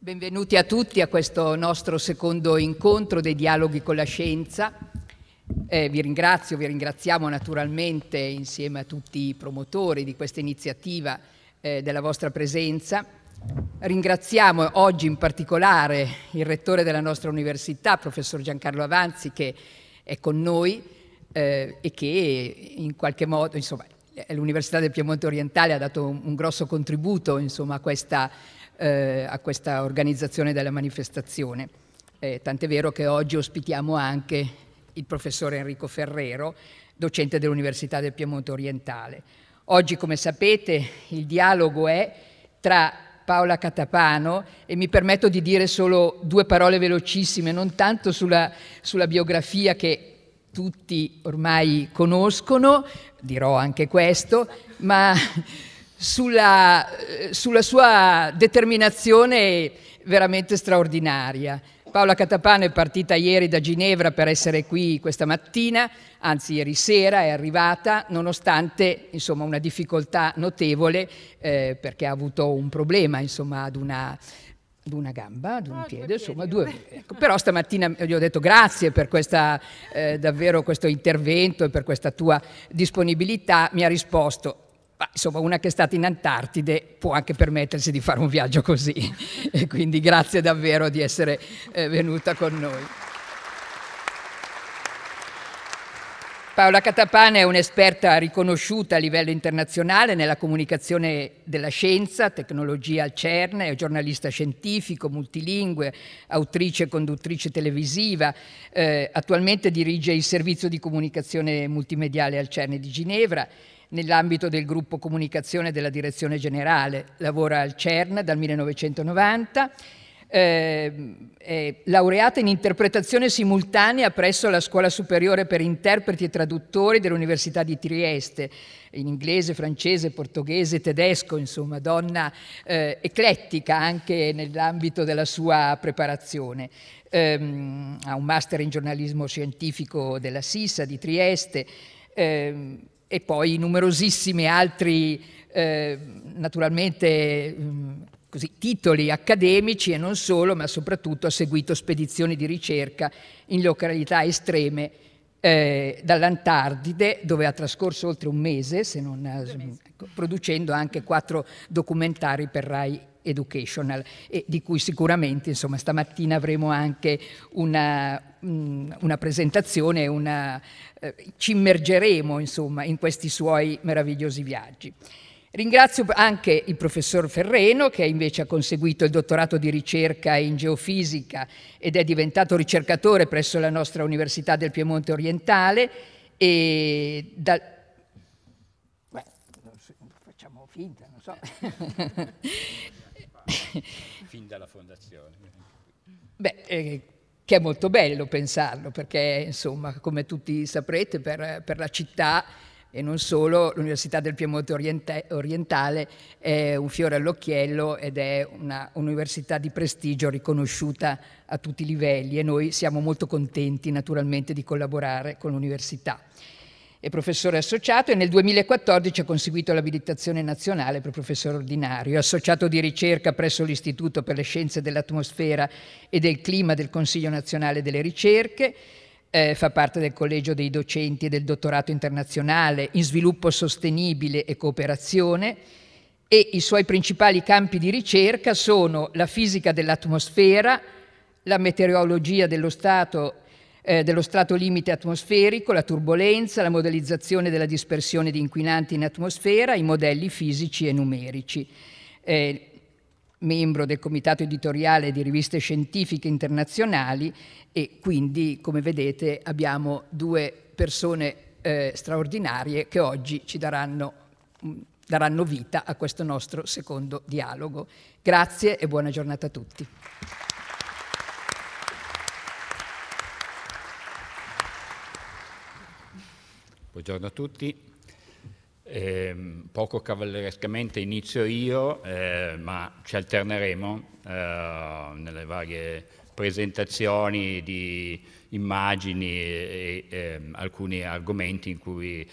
Benvenuti a tutti a questo nostro secondo incontro dei dialoghi con la scienza. Eh, vi ringrazio, vi ringraziamo naturalmente insieme a tutti i promotori di questa iniziativa eh, della vostra presenza. Ringraziamo oggi in particolare il rettore della nostra università, professor Giancarlo Avanzi, che è con noi eh, e che in qualche modo, insomma, l'Università del Piemonte Orientale ha dato un, un grosso contributo insomma, a questa eh, a questa organizzazione della manifestazione. Eh, tant'è vero che oggi ospitiamo anche il professor Enrico Ferrero, docente dell'Università del Piemonte Orientale. Oggi, come sapete, il dialogo è tra Paola Catapano e mi permetto di dire solo due parole velocissime, non tanto sulla, sulla biografia che tutti ormai conoscono, dirò anche questo, ma sulla, sulla sua determinazione veramente straordinaria. Paola Catapano è partita ieri da Ginevra per essere qui questa mattina, anzi ieri sera è arrivata, nonostante insomma, una difficoltà notevole eh, perché ha avuto un problema insomma, ad, una, ad una gamba, ad un oh, piede, insomma due. Ecco. Però stamattina gli ho detto grazie per questa, eh, davvero questo intervento e per questa tua disponibilità, mi ha risposto ma, insomma, una che è stata in Antartide può anche permettersi di fare un viaggio così. E quindi grazie davvero di essere eh, venuta con noi. Paola Catapana è un'esperta riconosciuta a livello internazionale nella comunicazione della scienza, tecnologia al CERN, è giornalista scientifico, multilingue, autrice e conduttrice televisiva. Eh, attualmente dirige il servizio di comunicazione multimediale al CERN di Ginevra nell'ambito del gruppo comunicazione della Direzione Generale, lavora al CERN dal 1990, eh, eh, laureata in interpretazione simultanea presso la Scuola Superiore per Interpreti e Traduttori dell'Università di Trieste, in inglese, francese, portoghese, tedesco, insomma, donna eh, eclettica anche nell'ambito della sua preparazione. Ehm, ha un master in giornalismo scientifico della SISA di Trieste. Ehm, e poi numerosissimi altri, eh, naturalmente, mm, così, titoli accademici e non solo, ma soprattutto ha seguito spedizioni di ricerca in località estreme eh, dall'Antartide, dove ha trascorso oltre un mese, non, ecco, producendo anche quattro documentari per Rai Educational, e di cui sicuramente insomma, stamattina avremo anche una, una presentazione, una, eh, ci immergeremo insomma, in questi suoi meravigliosi viaggi. Ringrazio anche il professor Ferreno che invece ha conseguito il dottorato di ricerca in geofisica ed è diventato ricercatore presso la nostra Università del Piemonte Orientale e da... Beh, facciamo finta, non so. fin dalla fondazione. Beh, eh, che è molto bello pensarlo, perché insomma, come tutti saprete, per, per la città e non solo, l'Università del Piemonte Orientale è un fiore all'occhiello ed è un'università di prestigio riconosciuta a tutti i livelli e noi siamo molto contenti naturalmente di collaborare con l'università è professore associato e nel 2014 ha conseguito l'abilitazione nazionale per professore ordinario. È associato di ricerca presso l'Istituto per le Scienze dell'Atmosfera e del Clima del Consiglio Nazionale delle Ricerche, eh, fa parte del Collegio dei Docenti e del Dottorato Internazionale in Sviluppo Sostenibile e Cooperazione e i suoi principali campi di ricerca sono la fisica dell'atmosfera, la meteorologia dello Stato eh, dello strato limite atmosferico, la turbolenza, la modellizzazione della dispersione di inquinanti in atmosfera, i modelli fisici e numerici. Eh, membro del comitato editoriale di riviste scientifiche internazionali e quindi, come vedete, abbiamo due persone eh, straordinarie che oggi ci daranno, mm, daranno vita a questo nostro secondo dialogo. Grazie e buona giornata a tutti. Buongiorno a tutti. Eh, poco cavallerescamente inizio io, eh, ma ci alterneremo eh, nelle varie presentazioni di immagini e, e ehm, alcuni argomenti in cui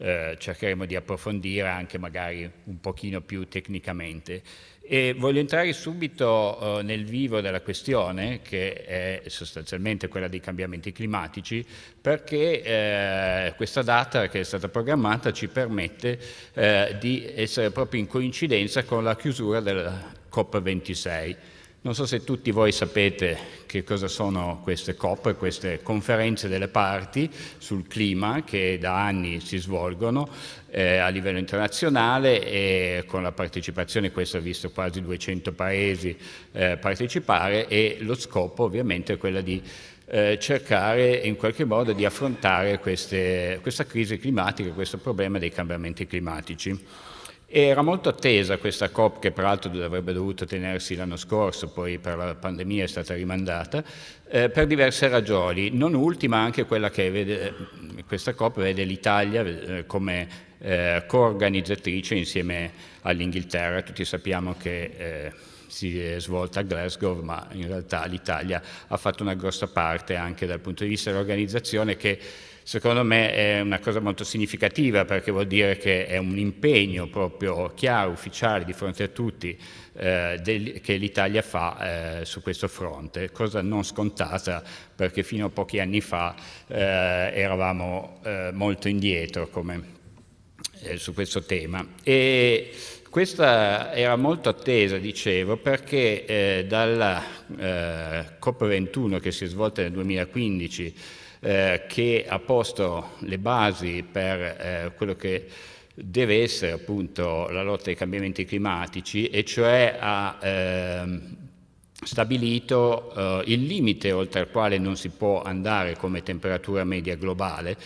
eh, cercheremo di approfondire anche magari un pochino più tecnicamente. E voglio entrare subito eh, nel vivo della questione, che è sostanzialmente quella dei cambiamenti climatici, perché eh, questa data che è stata programmata ci permette eh, di essere proprio in coincidenza con la chiusura della COP26. Non so se tutti voi sapete che cosa sono queste COP, queste conferenze delle parti sul clima che da anni si svolgono eh, a livello internazionale e con la partecipazione, questo ha visto quasi 200 paesi eh, partecipare e lo scopo ovviamente è quello di eh, cercare in qualche modo di affrontare queste, questa crisi climatica, questo problema dei cambiamenti climatici. Era molto attesa questa COP che peraltro avrebbe dovuto tenersi l'anno scorso, poi per la pandemia è stata rimandata, eh, per diverse ragioni, non ultima anche quella che vede, eh, questa COP vede l'Italia eh, come eh, coorganizzatrice insieme all'Inghilterra, tutti sappiamo che eh, si è svolta a Glasgow, ma in realtà l'Italia ha fatto una grossa parte anche dal punto di vista dell'organizzazione che Secondo me è una cosa molto significativa perché vuol dire che è un impegno proprio chiaro, ufficiale di fronte a tutti eh, del, che l'Italia fa eh, su questo fronte, cosa non scontata perché fino a pochi anni fa eh, eravamo eh, molto indietro come, eh, su questo tema. E, questa era molto attesa, dicevo, perché eh, dalla eh, COP21 che si è svolta nel 2015 eh, che ha posto le basi per eh, quello che deve essere appunto la lotta ai cambiamenti climatici e cioè ha ehm, eh, stabilito il limite oltre al quale non si può andare come temperatura media globale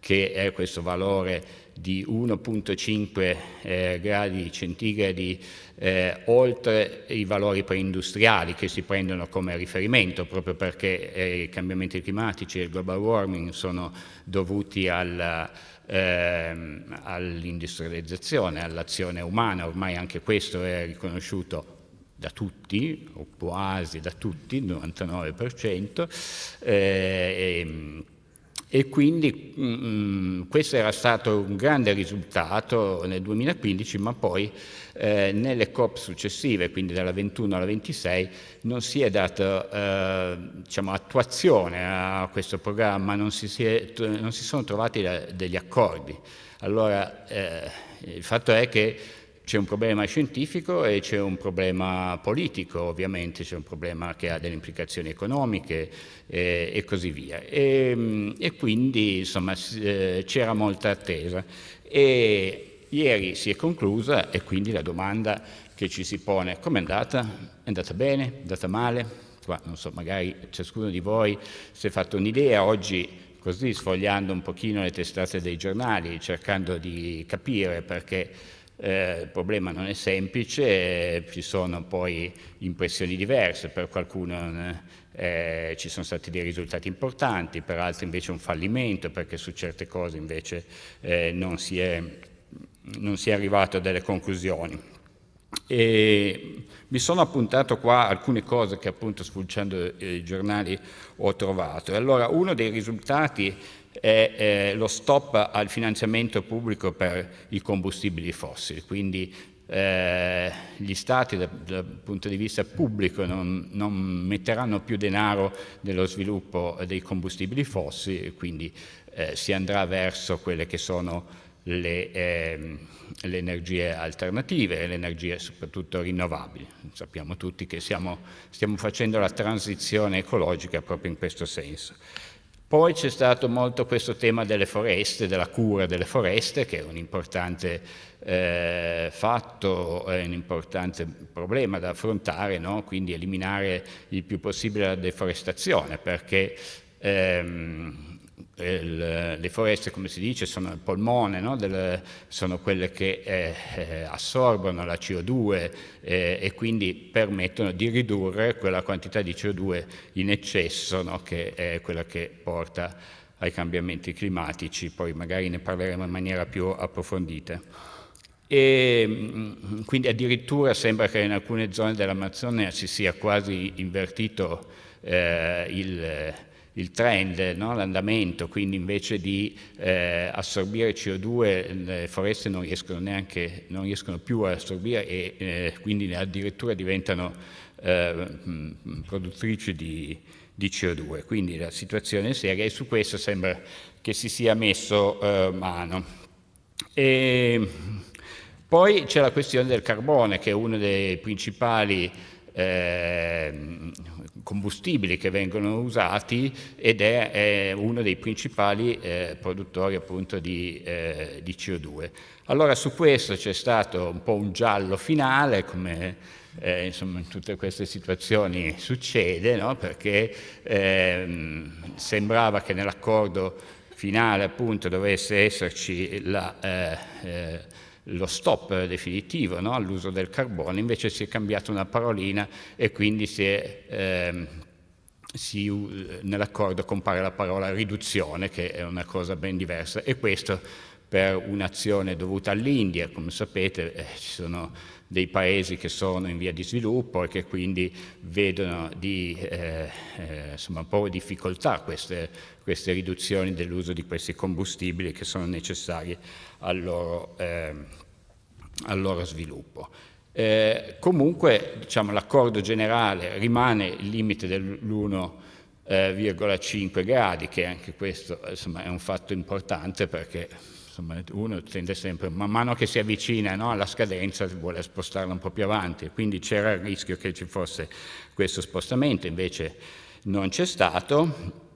che è questo valore di 1.5 eh, gradi centigradi eh, oltre i valori preindustriali che si prendono come riferimento, proprio perché eh, i cambiamenti climatici e il global warming sono dovuti al, ehm, all'industrializzazione, all'azione umana, ormai anche questo è riconosciuto da tutti, o quasi da tutti, il 99%, eh, ehm, e quindi mh, mm, mm, questo era stato un grande risultato nel 2015, ma poi eh, nelle COP successive, quindi dalla 21 alla 26, non si è data eh, diciamo, attuazione a questo programma, non si, si, è, non si sono trovati da, eh, degli accordi. Allora eh, il fatto è che c'è un problema scientifico e c'è un problema politico, ovviamente, c'è un problema che ha delle implicazioni economiche eh, e così via. E, ehm, e quindi insomma eh, c'era molta attesa. E ieri si è conclusa e quindi la domanda che ci si pone, è com'è andata? È andata bene? È andata male? Qua, non so, magari ciascuno di voi si è fatto un'idea oggi così sfogliando un pochino le testate dei giornali, cercando di capire perché eh, il problema non è semplice, ci sono poi impressioni diverse, per qualcuno eh, ci sono stati dei risultati importanti, per altri invece un fallimento, perché su certe cose invece eh, non si, è, non, si è, arrivato a delle conclusioni. E mi sono appuntato qua alcune cose che appunto sfulciando eh, i giornali ho trovato. Allora, uno dei risultati è eh, lo stop al finanziamento pubblico per i combustibili fossili, quindi eh, gli stati dal, dal, punto di vista pubblico non, non, metteranno più denaro nello sviluppo dei combustibili fossili, quindi eh, si andrà verso quelle che sono le, eh, le, energie alternative, le energie soprattutto rinnovabili. Sappiamo tutti che siamo, stiamo facendo la transizione ecologica proprio in questo senso. Poi c'è stato molto questo tema delle foreste, della cura delle foreste, che è un importante eh, fatto, è un importante problema da affrontare, no? quindi eliminare il più possibile la deforestazione, perché ehm, il, le foreste, come si dice, sono il polmone, no? Del, sono quelle che eh, eh assorbono la CO2 eh, e quindi permettono di ridurre quella quantità di CO2 in eccesso, no? che è quella che porta ai cambiamenti climatici, poi magari ne parleremo in maniera più approfondita. E, mm, quindi addirittura sembra che in alcune zone dell'Amazzonia si sia quasi invertito eh, il il trend, no? l'andamento, quindi invece di eh, assorbire CO2 le foreste non riescono, neanche, non riescono più a assorbire e eh, quindi addirittura diventano eh, mm, produttrici di, di, CO2. Quindi la situazione è seria e su questo sembra che si sia messo eh, mano. E poi c'è la questione del carbone che è uno dei principali Ehm, combustibili che vengono usati ed è, è uno dei principali eh, produttori appunto di, eh, di, CO2. Allora su questo c'è stato un po' un giallo finale, come eh, insomma, in tutte queste situazioni succede, no? perché ehm, sembrava che nell'accordo finale appunto dovesse esserci la eh, eh, lo stop definitivo no? all'uso del carbone, invece si è cambiata una parolina e quindi si è... Ehm, nell'accordo compare la parola riduzione, che è una cosa ben diversa, e questo per un'azione dovuta all'India, come sapete eh, ci sono dei paesi che sono in via di sviluppo e che quindi vedono di, eh, eh, insomma, un po' difficoltà queste, queste riduzioni dell'uso di questi combustibili che sono necessari al loro, eh, al loro sviluppo. Eh, comunque diciamo, l'accordo generale rimane il limite dell'1,5 eh, gradi, che anche questo insomma, è un fatto importante perché insomma, uno tende sempre, man mano che si avvicina no, alla scadenza, vuole spostarla un po' più avanti, quindi c'era il rischio che ci fosse questo spostamento, invece non c'è stato.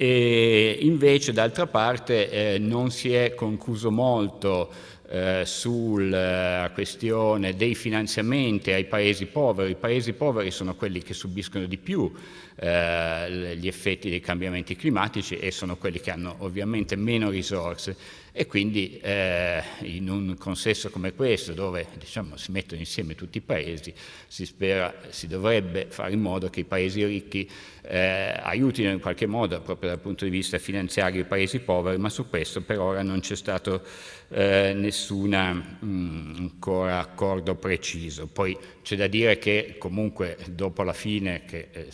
E invece d'altra parte eh, non si è concluso molto eh, sulla questione dei finanziamenti ai paesi poveri. I paesi poveri sono quelli che subiscono di più eh, gli effetti dei cambiamenti climatici e sono quelli che hanno ovviamente meno risorse. E quindi eh, in un consesso come questo, dove diciamo, si mettono insieme tutti i paesi, si, spera, si dovrebbe fare in modo che i paesi ricchi eh, aiutino in qualche modo, proprio dal punto di vista finanziario, i paesi poveri, ma su questo per ora non c'è stato eh, nessun mm, ancora accordo preciso. Poi c'è da dire che comunque dopo la fine, che eh,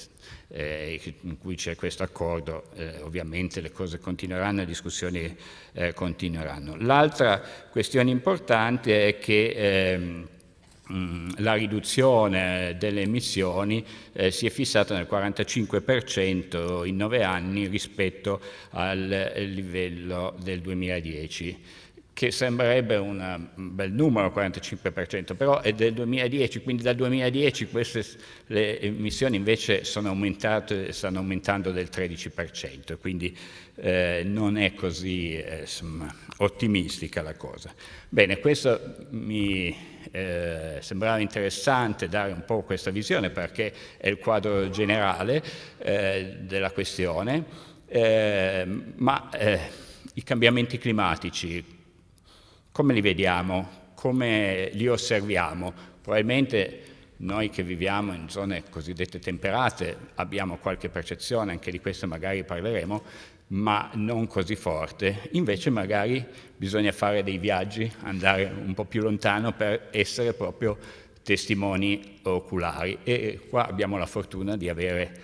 eh, in cui c'è questo accordo, eh, ovviamente le cose continueranno, le discussioni eh, continueranno. L'altra questione importante è che ehm, mm, la riduzione delle emissioni eh, si è fissata nel 45% in nove anni rispetto al eh, livello del 2010 che sembrerebbe un um, bel numero, 45%, però è del 2010, quindi dal 2010 queste le emissioni invece sono aumentate, stanno aumentando del 13%, quindi eh, non è così eh, ottimistica la cosa. Bene, questo mi eh, sembrava interessante dare un po' questa visione perché è il quadro generale eh, della questione, eh, ma eh, i cambiamenti climatici, come li vediamo? Come li osserviamo? Probabilmente noi che viviamo in zone cosiddette temperate abbiamo qualche percezione, anche di questo magari parleremo, ma non così forte. Invece magari bisogna fare dei viaggi, andare un po' più lontano per essere proprio testimoni oculari e qua abbiamo la fortuna di avere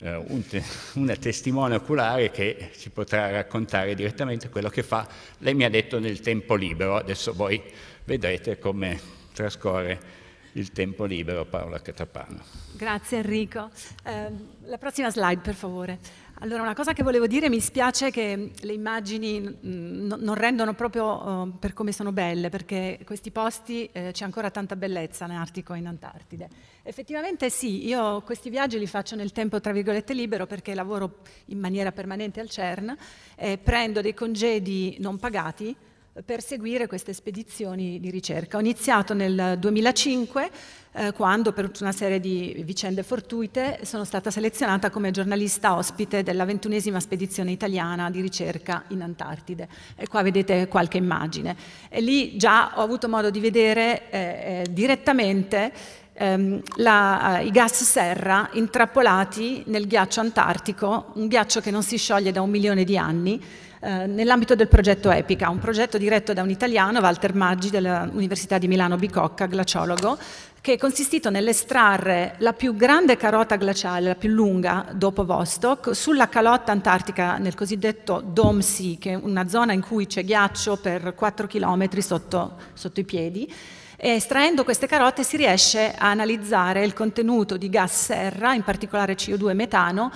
eh, un te- una testimone oculare che ci potrà raccontare direttamente quello che fa. Lei mi ha detto nel tempo libero, adesso voi vedrete come trascorre il tempo libero Paola Catapano. Grazie Enrico. Eh, la prossima slide per favore. Allora, una cosa che volevo dire, mi spiace che mm, le immagini non rendono proprio uh, per come sono belle, perché questi posti eh, c'è ancora tanta bellezza in Artico e in Antartide. Effettivamente sì, io questi viaggi li faccio nel tempo, tra virgolette, libero, perché lavoro in maniera permanente al CERN, eh, prendo dei congedi non pagati, per seguire queste spedizioni di ricerca. Ho iniziato nel 2005 eh, quando per una serie di vicende fortuite sono stata selezionata come giornalista ospite della ventunesima spedizione italiana di ricerca in Antartide. E qua vedete qualche immagine. E lì già ho avuto modo di vedere eh, eh direttamente ehm, la, eh, i gas serra intrappolati nel ghiaccio antartico, un ghiaccio che non si scioglie da un milione di anni eh, nell'ambito del progetto EPICA, un progetto diretto da un italiano, Walter Maggi, dell'Università di Milano Bicocca, glaciologo, che è consistito nell'estrarre la più grande carota glaciale, la più lunga dopo Vostok, sulla calotta antartica nel cosiddetto Dome Sea, che è una zona in cui c'è ghiaccio per 4 km sotto, sotto i piedi. E estraendo queste carote si riesce a analizzare il contenuto di gas serra, in particolare CO2 e metano,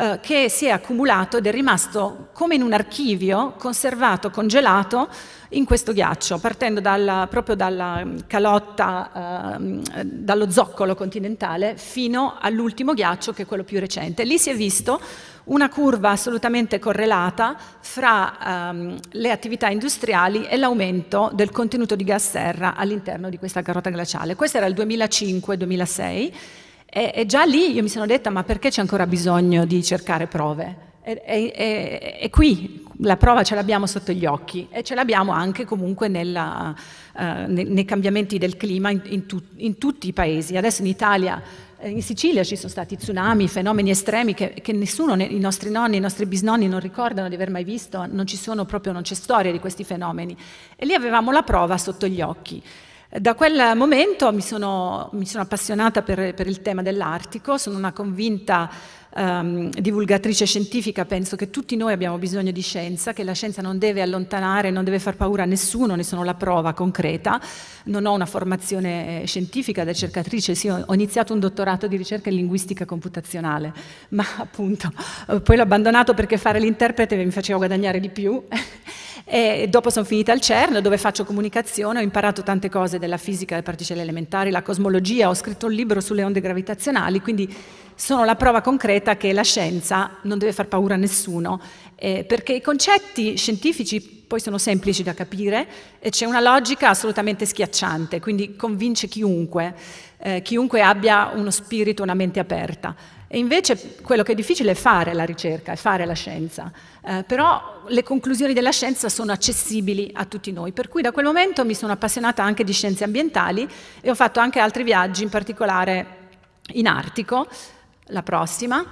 eh, che si è accumulato ed è rimasto come in un archivio, conservato, congelato in questo ghiaccio, partendo dalla, proprio dalla mm, calotta, eh, dallo zoccolo continentale, fino all'ultimo ghiaccio che è quello più recente. Lì si è visto una curva assolutamente correlata fra ehm, le attività industriali e l'aumento del contenuto di gas serra all'interno di questa carota glaciale. Questo era il 2005-2006 e, e già lì io mi sono detta, ma perché c'è ancora bisogno di cercare prove? E, qui, la prova ce l'abbiamo sotto gli occhi e ce l'abbiamo anche comunque nella, eh, nei, cambiamenti del clima in, in, tu, in, tutti i paesi. Adesso in Italia, eh, in Sicilia ci sono stati tsunami, fenomeni estremi che, che nessuno, i nostri nonni, i nostri bisnonni non ricordano di aver mai visto, non ci sono proprio, non c'è storia di questi fenomeni. E lì avevamo la prova sotto gli occhi. Da quel momento mi sono, mi sono appassionata per, per, il tema dell'Artico, sono una convinta um, divulgatrice scientifica, penso che tutti noi abbiamo bisogno di scienza, che la scienza non deve allontanare, non deve far paura a nessuno, ne sono la prova concreta. Non ho una formazione eh, scientifica da ricercatrice, sì, ho iniziato un dottorato di ricerca in linguistica computazionale, ma appunto eh, poi l'ho abbandonato perché fare l'interprete mi faceva guadagnare di più. E dopo sono finita al CERN dove faccio comunicazione, ho imparato tante cose della fisica delle particelle elementari, la cosmologia, ho scritto un libro sulle onde gravitazionali, quindi sono la prova concreta che la scienza non deve far paura a nessuno, eh, perché i concetti scientifici poi sono semplici da capire e c'è una logica assolutamente schiacciante, quindi convince chiunque, eh, chiunque abbia uno spirito, una mente aperta. E invece quello che è difficile è fare la ricerca, è fare la scienza, eh, però le conclusioni della scienza sono accessibili a tutti noi, per cui da quel momento mi sono appassionata anche di scienze ambientali e ho fatto anche altri viaggi, in particolare in Artico, la prossima.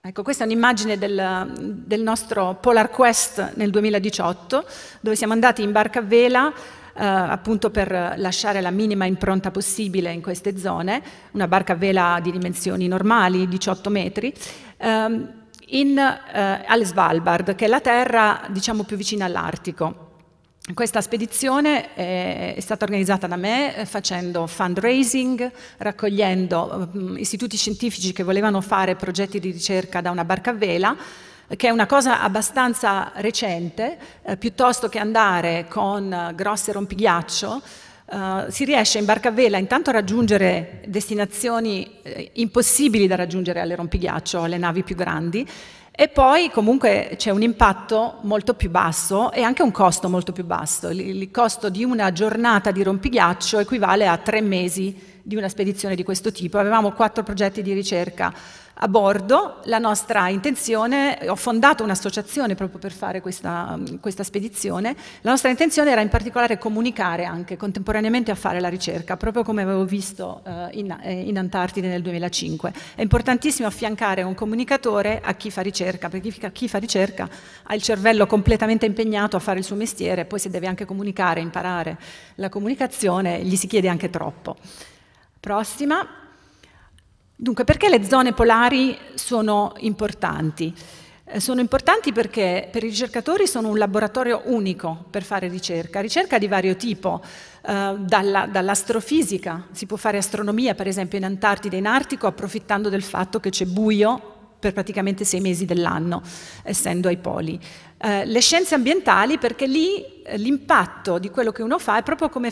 Ecco, questa è un'immagine del, del nostro Polar Quest nel 2018, dove siamo andati in barca a vela eh, appunto per lasciare la minima impronta possibile in queste zone, una barca a vela di dimensioni normali, 18 metri, ehm, in, eh, alle Svalbard, che è la terra diciamo, più vicina all'Artico. Questa spedizione eh, è stata organizzata da me eh, facendo fundraising, raccogliendo mm, istituti scientifici che volevano fare progetti di ricerca da una barca a vela, che è una cosa abbastanza recente, eh, piuttosto che andare con eh, grosse rompighiaccio, Uh, si riesce in barca a vela intanto a raggiungere destinazioni eh, impossibili da raggiungere alle rompighiaccio, alle navi più grandi, e poi comunque c'è un impatto molto più basso e anche un costo molto più basso. Il, il costo di una giornata di rompighiaccio equivale a tre mesi di una spedizione di questo tipo. Avevamo quattro progetti di ricerca a bordo, la nostra intenzione, ho fondato un'associazione proprio per fare questa, questa, spedizione, la nostra intenzione era in particolare comunicare anche contemporaneamente a fare la ricerca, proprio come avevo visto eh, in, eh, in, Antartide nel 2005. È importantissimo affiancare un comunicatore a chi fa ricerca, perché chi fa ricerca ha il cervello completamente impegnato a fare il suo mestiere, poi se deve anche comunicare, imparare la comunicazione, gli si chiede anche troppo. Prossima. Dunque, perché le zone polari sono importanti? Eh, sono importanti perché per i ricercatori sono un laboratorio unico per fare ricerca, ricerca di vario tipo, eh, dalla, dall'astrofisica, si può fare astronomia per esempio in Antartide, in Artico, approfittando del fatto che c'è buio per praticamente sei mesi dell'anno, essendo ai poli. Eh, le scienze ambientali perché lì eh, l'impatto di quello che uno fa è proprio come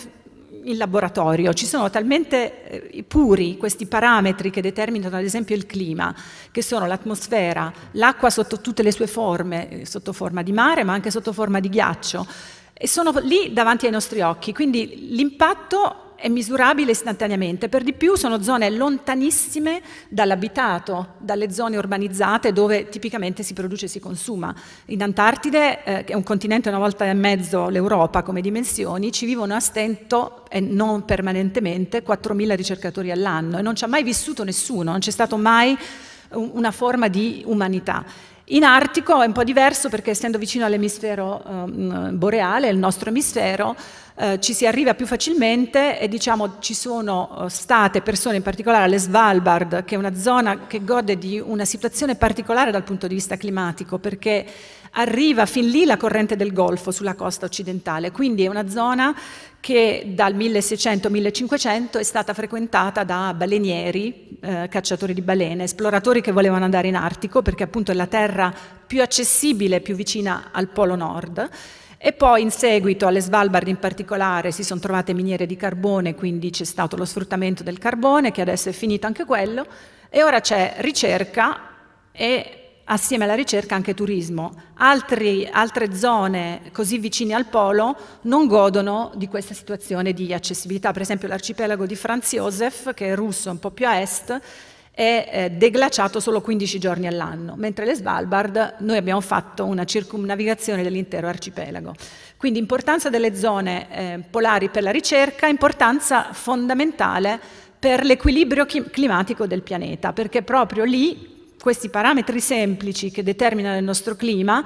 in laboratorio, ci sono talmente eh, puri questi parametri che determinano ad esempio il clima, che sono l'atmosfera, l'acqua sotto tutte le sue forme, eh, sotto forma di mare ma anche sotto forma di ghiaccio, e sono lì davanti ai nostri occhi, quindi l'impatto è misurabile istantaneamente, per di più sono zone lontanissime dall'abitato, dalle zone urbanizzate dove tipicamente si produce e si consuma. In Antartide, eh, che è un continente una volta e mezzo l'Europa come dimensioni, ci vivono a stento e non permanentemente 4.000 ricercatori all'anno e non ci ha mai vissuto nessuno, non c'è stata mai una forma di umanità. In Artico è un po' diverso perché essendo vicino all'emisfero um, boreale, il nostro emisfero, eh, ci si arriva più facilmente e diciamo ci sono eh, state persone, in particolare alle Svalbard, che è una zona che gode di una situazione particolare dal punto di vista climatico perché arriva fin lì la corrente del Golfo sulla costa occidentale, quindi è una zona che dal 1600-1500 è stata frequentata da balenieri, eh, cacciatori di balene, esploratori che volevano andare in Artico perché appunto è la terra più accessibile, più vicina al Polo Nord. E poi in seguito alle Svalbard in particolare si sono trovate miniere di carbone, quindi c'è stato lo sfruttamento del carbone, che adesso è finito anche quello, e ora c'è ricerca e assieme alla ricerca anche turismo. Altri, altre zone così vicine al polo non godono di questa situazione di accessibilità, per esempio l'arcipelago di Franz Josef, che è russo un po' più a est, è eh, deglaciato solo 15 giorni all'anno, mentre le Svalbard noi abbiamo fatto una circumnavigazione dell'intero arcipelago. Quindi importanza delle zone eh, polari per la ricerca, importanza fondamentale per l'equilibrio climatico del pianeta, perché proprio lì questi parametri semplici che determinano il nostro clima,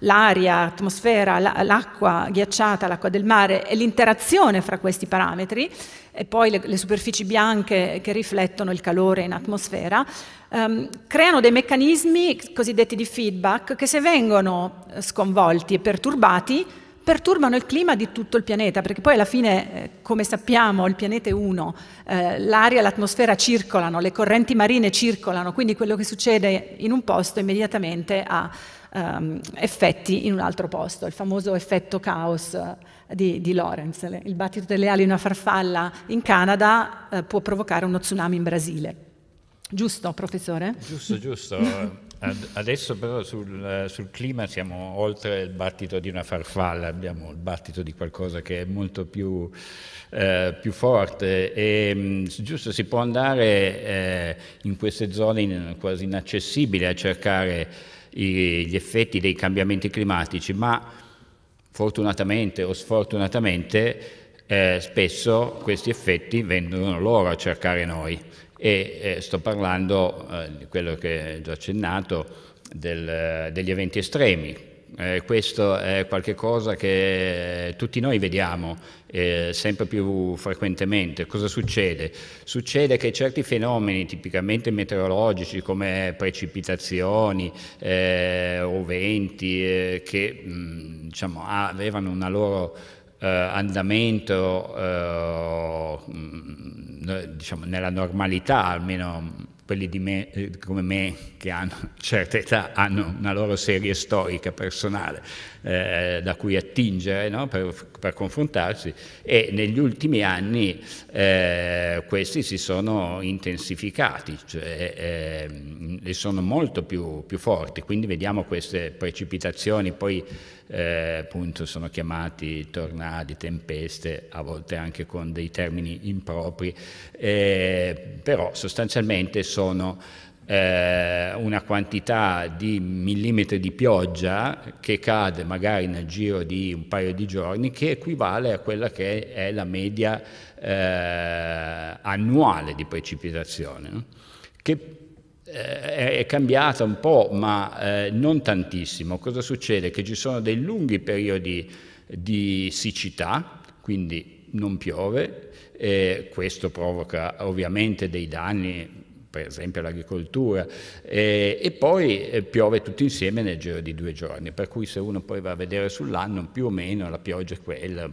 l'aria, l'atmosfera, l'acqua ghiacciata, l'acqua del mare e l'interazione fra questi parametri e poi le, le, superfici bianche che riflettono il calore in atmosfera, ehm, creano dei meccanismi cosiddetti di feedback che se vengono eh, sconvolti e perturbati perturbano il clima di tutto il pianeta, perché poi alla fine, eh, come sappiamo, il pianeta è uno, eh, l'aria e l'atmosfera circolano, le correnti marine circolano, quindi quello che succede in un posto immediatamente ha ehm, effetti in un altro posto, il famoso effetto caos eh, di, di Lorenz. Il battito delle ali di una farfalla in Canada può provocare uno tsunami in Brasile. Giusto, professore? Giusto, giusto. Adesso però sul, eh, sul, clima siamo oltre il battito di una farfalla, abbiamo il battito di qualcosa che è molto più, eh, più forte e mm, giusto si può andare eh, in queste zone quasi inaccessibili a cercare i, gli effetti dei cambiamenti climatici, ma fortunatamente o sfortunatamente eh, spesso questi effetti vengono loro a cercare noi e eh, sto parlando eh, di quello che ho già accennato del, degli eventi estremi. Eh, questo è qualcosa che eh, tutti noi vediamo sempre più frequentemente. Cosa succede? Succede che certi fenomeni tipicamente meteorologici come precipitazioni eh, o venti eh, che mh, mm, diciamo, avevano una loro eh, andamento eh, mm, diciamo, nella normalità, almeno quelli di me, eh, come me che hanno certa età hanno una loro serie storica personale eh, da cui attingere no? per, per, confrontarsi e negli ultimi anni eh, questi si sono intensificati cioè, ehm, e sono molto più, più forti, quindi vediamo queste precipitazioni poi eh, appunto sono chiamati tornadi, tempeste, a volte anche con dei termini impropri, eh, però sostanzialmente sono eh, una quantità di millimetri di pioggia che cade magari nel giro di un paio di giorni che equivale a quella che è la media eh, annuale di precipitazione, no? che eh, è cambiata un po', ma eh, non tantissimo. Cosa succede? Che ci sono dei lunghi periodi di siccità, quindi non piove, questo provoca ovviamente dei danni per esempio l'agricoltura, eh, e poi eh, piove tutto insieme nel giro di due giorni, per cui se uno poi va a vedere sull'anno più o meno la pioggia è quella,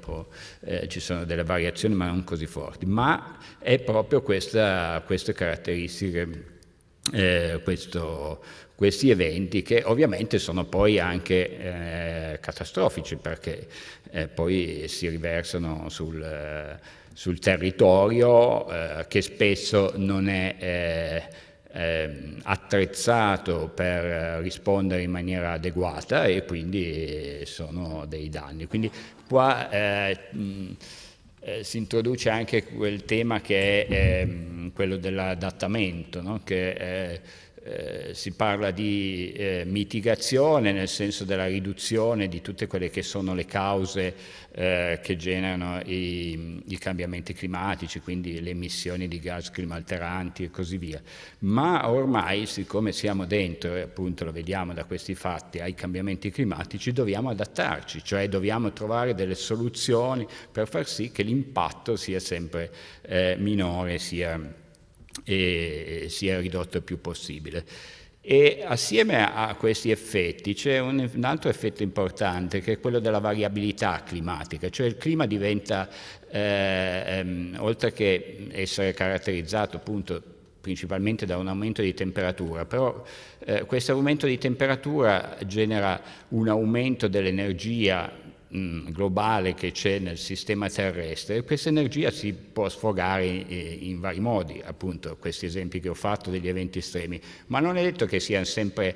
eh, ci sono delle variazioni ma non così forti, ma è proprio questa, queste caratteristiche eh, questo, questi eventi che ovviamente sono poi anche eh, catastrofici perché eh, poi si riversano sul, sul territorio eh, che spesso non è eh, ehm, attrezzato per rispondere in maniera adeguata e quindi sono dei danni. Quindi qua eh, mh, eh, si introduce anche quel tema che è eh, quello dell'adattamento, no? che è eh, eh, si parla di eh, mitigazione nel senso della riduzione di tutte quelle che sono le cause eh, che generano i, i, cambiamenti climatici, quindi le emissioni di gas climalteranti e così via. Ma ormai, siccome siamo dentro, e appunto lo vediamo da questi fatti, ai cambiamenti climatici, dobbiamo adattarci, cioè dobbiamo trovare delle soluzioni per far sì che l'impatto sia sempre eh, minore, sia e sia ridotto il più possibile. E assieme a questi effetti c'è un, un, altro effetto importante che è quello della variabilità climatica, cioè il clima diventa, eh, ehm, oltre che essere caratterizzato appunto principalmente da un aumento di temperatura, però eh, questo aumento di temperatura genera un aumento dell'energia Mm, globale che c'è nel sistema terrestre, questa energia si può sfogare in, eh, in, vari modi, appunto questi esempi che ho fatto degli eventi estremi, ma non è detto che siano sempre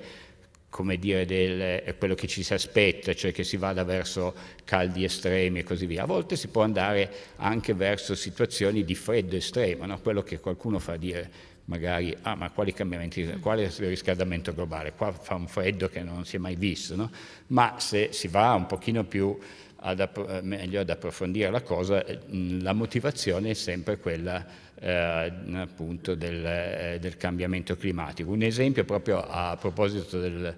come dire, del, eh, quello che ci si aspetta, cioè che si vada verso caldi estremi e così via. A volte si può andare anche verso situazioni di freddo estremo, no? quello che qualcuno fa dire magari, ah ma quali cambiamenti, quale riscaldamento globale, qua fa un freddo che non si è mai visto, no? ma se si va un pochino più ad app- eh, meglio ad approfondire la cosa, eh, la motivazione è sempre quella eh, appunto del, eh, del cambiamento climatico. Un esempio proprio a proposito del,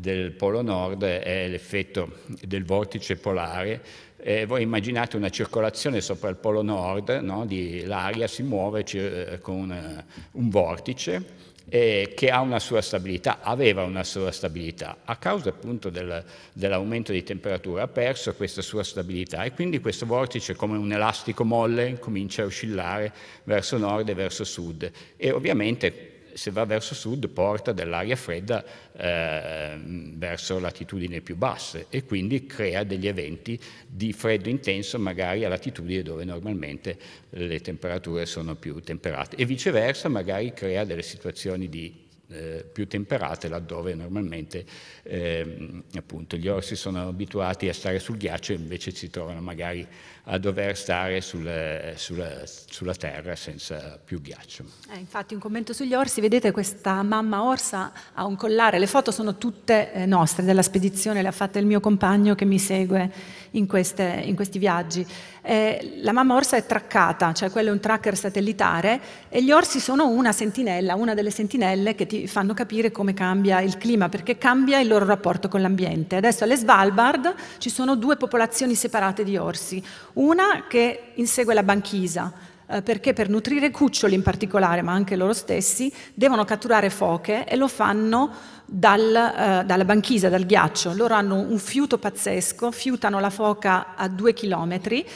del Polo Nord è l'effetto del vortice polare. Eh, voi immaginate una circolazione sopra il Polo Nord, no? l'aria si muove eh, con un, eh, un vortice eh, che ha una sua stabilità, aveva una sua stabilità, a causa appunto del, dell'aumento di temperatura ha perso questa sua stabilità e quindi questo vortice come un elastico molle comincia a oscillare verso nord e verso sud e ovviamente se va verso sud porta dell'aria fredda eh, verso latitudini più basse e quindi crea degli eventi di freddo intenso magari a latitudini dove normalmente le temperature sono più temperate e viceversa magari crea delle situazioni di eh, più temperate laddove normalmente eh, appunto, gli orsi sono abituati a stare sul ghiaccio e invece si trovano magari a dover stare sulle, sulla, sulla terra senza più ghiaccio. Eh, infatti un commento sugli orsi, vedete questa mamma orsa ha un collare, le foto sono tutte eh, nostre della spedizione, le ha fatte il mio compagno che mi segue in, queste, in questi viaggi. Eh, la mamma orsa è traccata, cioè quello è un tracker satellitare e gli orsi sono una sentinella, una delle sentinelle che ti fanno capire come cambia il clima, perché cambia il loro rapporto con l'ambiente. Adesso alle Svalbard ci sono due popolazioni separate di orsi, una che insegue la banchisa, eh, perché per nutrire cuccioli in particolare, ma anche loro stessi, devono catturare foche e lo fanno dal, eh, dalla banchisa, dal ghiaccio. Loro hanno un fiuto pazzesco, fiutano la foca a due chilometri.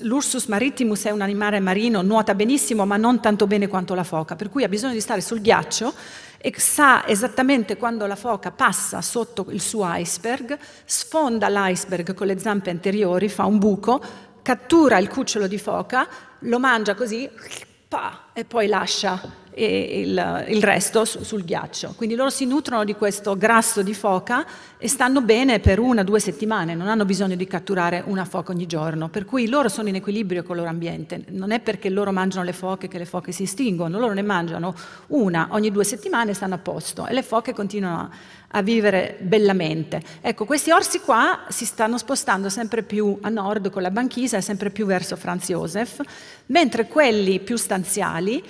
L'Ursus marittimus è un animale marino, nuota benissimo, ma non tanto bene quanto la foca, per cui ha bisogno di stare sul ghiaccio e sa esattamente quando la foca passa sotto il suo iceberg, sfonda l'iceberg con le zampe anteriori, fa un buco, cattura il cucciolo di foca, lo mangia così e poi lascia eh, il, resto sul ghiaccio. Quindi loro si nutrono di questo grasso di foca e stanno bene per una o due settimane, non hanno bisogno di catturare una foca ogni giorno, per cui loro sono in equilibrio con il loro ambiente. Non è perché loro mangiano le foche che le foche si estinguono, loro ne mangiano una ogni due settimane e stanno a posto e le foche continuano a vivere bellamente. Ecco, questi orsi qua si stanno spostando sempre più a nord con la banchisa e sempre più verso Franz Josef, mentre quelli più stanziali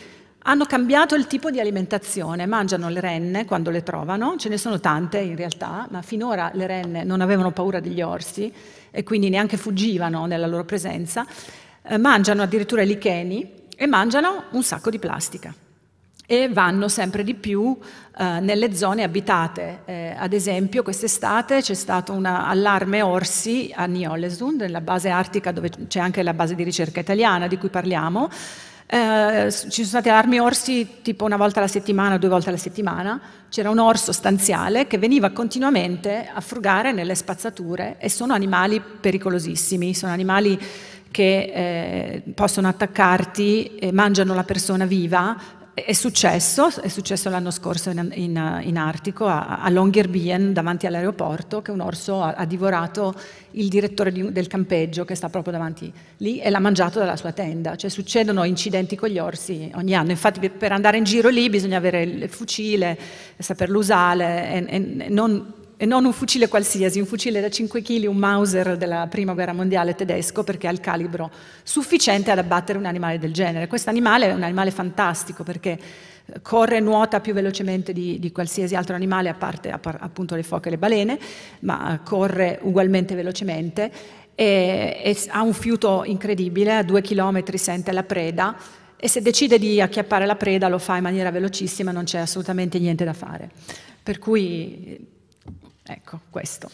hanno cambiato il tipo di alimentazione, mangiano le renne quando le trovano, ce ne sono tante in realtà, ma finora le renne non avevano paura degli orsi e quindi neanche fuggivano nella loro presenza, eh, mangiano addirittura i licheni e mangiano un sacco di plastica e vanno sempre di più eh, nelle zone abitate. Eh, ad esempio quest'estate c'è stato un allarme Orsi a Niolesund, nella base artica dove c'è anche la base di ricerca italiana di cui parliamo. Eh, ci sono stati allarmi orsi tipo una volta alla settimana, due volte alla settimana. C'era un orso stanziale che veniva continuamente a frugare nelle spazzature e sono animali pericolosissimi, sono animali che eh, possono attaccarti, e mangiano la persona viva, è successo, è successo l'anno scorso in, in, in Artico, a, a Longyearbyen, davanti all'aeroporto, che un orso ha, ha divorato il direttore di, del campeggio che sta proprio davanti lì e l'ha mangiato dalla sua tenda. Cioè succedono incidenti con gli orsi ogni anno. Infatti per andare in giro lì bisogna avere il fucile, saperlo usare e, e non e non un fucile qualsiasi, un fucile da 5 kg, un Mauser della prima guerra mondiale tedesco, perché ha il calibro sufficiente ad abbattere un animale del genere. Questo animale è un animale fantastico perché eh, corre e nuota più velocemente di, di qualsiasi altro animale, a parte a appunto le foche e le balene, ma corre ugualmente velocemente e, e ha un fiuto incredibile, a 2 km sente la preda e se decide di acchiappare la preda lo fa in maniera velocissima, non c'è assolutamente niente da fare. Per cui Ecco, questo.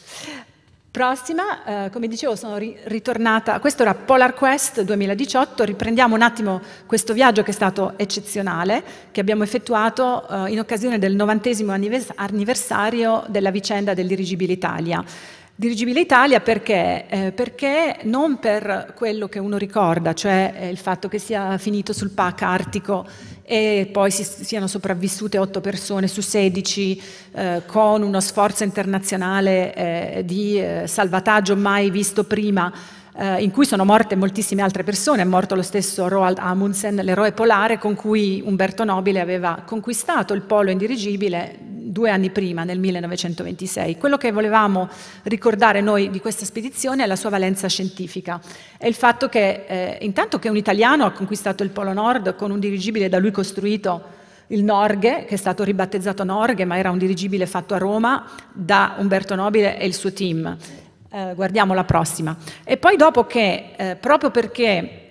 Prossima, eh, come dicevo, sono ri ritornata, questo era Polar Quest 2018, riprendiamo un attimo questo viaggio che è stato eccezionale, che abbiamo effettuato eh, in occasione del novantesimo annivers anniversario della vicenda del Italia. Dirigibile Italia perché? Eh, perché non per quello che uno ricorda, cioè eh, il fatto che sia finito sul PAC artico e poi si, siano sopravvissute otto persone su 16 eh, con uno sforzo internazionale eh, di eh, salvataggio mai visto prima, eh, in cui sono morte moltissime altre persone, è morto lo stesso Roald Amundsen, l'eroe polare con cui Umberto Nobile aveva conquistato il polo indirigibile due anni prima, nel 1926. Quello che volevamo ricordare noi di questa spedizione è la sua valenza scientifica, è il fatto che eh, intanto che un italiano ha conquistato il Polo Nord con un dirigibile da lui costruito, il Norghe, che è stato ribattezzato Norghe, ma era un dirigibile fatto a Roma da Umberto Nobile e il suo team. Eh, guardiamo la prossima. E poi dopo che, eh, proprio perché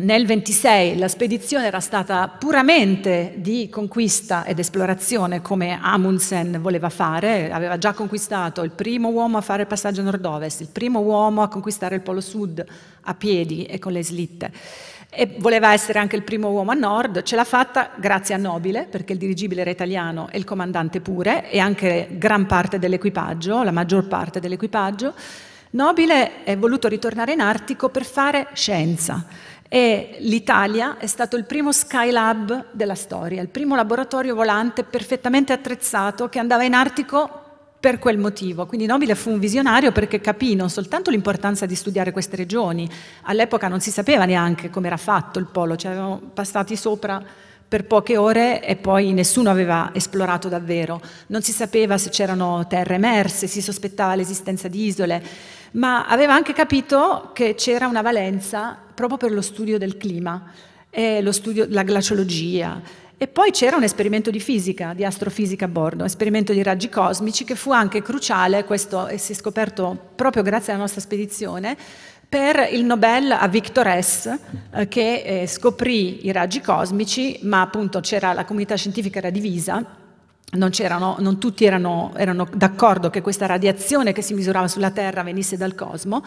nel 26 la spedizione era stata puramente di conquista ed esplorazione come Amundsen voleva fare, aveva già conquistato il primo uomo a fare il passaggio nord-ovest, il primo uomo a conquistare il polo sud a piedi e con le slitte e voleva essere anche il primo uomo a nord, ce l'ha fatta grazie a Nobile, perché il dirigibile era italiano e il comandante pure, e anche gran parte dell'equipaggio, la maggior parte dell'equipaggio. Nobile è voluto ritornare in Artico per fare scienza e l'Italia è stato il primo Skylab della storia, il primo laboratorio volante perfettamente attrezzato che andava in Artico per quel motivo. Quindi Nobile fu un visionario perché capì non soltanto l'importanza di studiare queste regioni, all'epoca non si sapeva neanche come era fatto il polo, ci avevamo passati sopra per poche ore e poi nessuno aveva esplorato davvero. Non si sapeva se c'erano terre emerse, si sospettava l'esistenza di isole ma aveva anche capito che c'era una valenza proprio per lo studio del clima, eh, studio, la glaciologia. E poi c'era un esperimento di fisica, di astrofisica a bordo, un esperimento di raggi cosmici che fu anche cruciale, questo si è scoperto proprio grazie alla nostra spedizione, per il Nobel a Victor Hess eh, che eh, scoprì i raggi cosmici, ma appunto c'era la comunità scientifica era divisa non, non, tutti erano, erano d'accordo che questa radiazione che si misurava sulla Terra venisse dal cosmo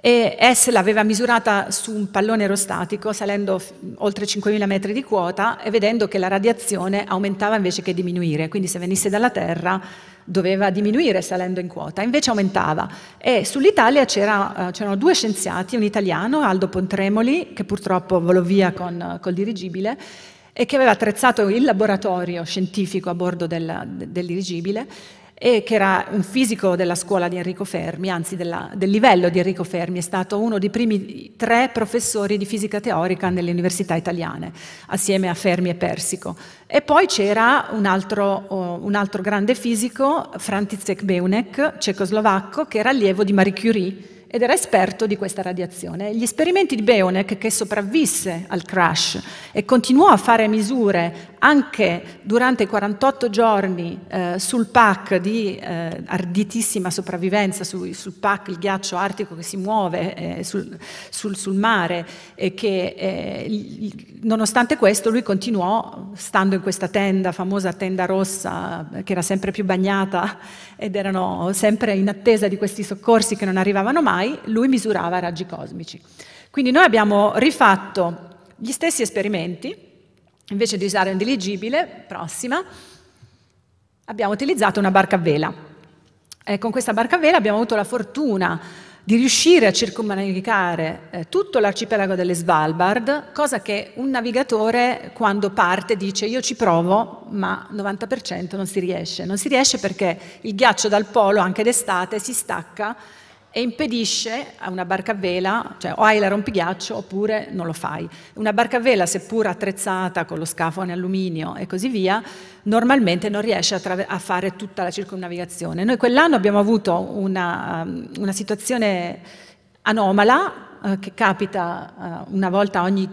e Hess l'aveva misurata su un pallone aerostatico salendo oltre 5.000 metri di quota e vedendo che la radiazione aumentava invece che diminuire, quindi se venisse dalla Terra doveva diminuire salendo in quota, invece aumentava. E sull'Italia eh, c'erano due scienziati, un italiano, Aldo Pontremoli, che purtroppo volò via con, col dirigibile, e che aveva attrezzato il laboratorio scientifico a bordo della, del dirigibile e che era un fisico della scuola di Enrico Fermi, anzi della, del livello di Enrico Fermi, è stato uno dei primi tre professori di fisica teorica nelle università italiane, assieme a Fermi e Persico. E poi c'era un, oh, un altro, grande fisico, František Beunek, cecoslovacco, che era allievo di Marie Curie, ed era esperto di questa radiazione. Gli esperimenti di Beonek, che sopravvisse al crash e continuò a fare misure anche durante i 48 giorni eh, sul PAC di eh, arditissima sopravvivenza, su, sul PAC, il ghiaccio artico che si muove eh, sul, sul, sul, mare, e che eh, nonostante questo lui continuò stando in questa tenda, famosa tenda rossa, eh, che era sempre più bagnata ed erano sempre in attesa di questi soccorsi che non arrivavano mai fai, lui misurava raggi cosmici. Quindi noi abbiamo rifatto gli stessi esperimenti, invece di usare un dirigibile, prossima, abbiamo utilizzato una barca a vela. E con questa barca a vela abbiamo avuto la fortuna di riuscire a circumnavigare eh, tutto l'arcipelago delle Svalbard, cosa che un navigatore quando parte dice io ci provo, ma 90% non si riesce. Non si riesce perché il ghiaccio dal polo anche d'estate si stacca e impedisce a una barca a vela, cioè o hai la rompighiaccio oppure non lo fai. Una barca a vela, seppur attrezzata con lo scafo in alluminio e così via, normalmente non riesce a, a fare tutta la circumnavigazione. Noi quell'anno abbiamo avuto una, um, una situazione anomala eh, che capita eh, una volta ogni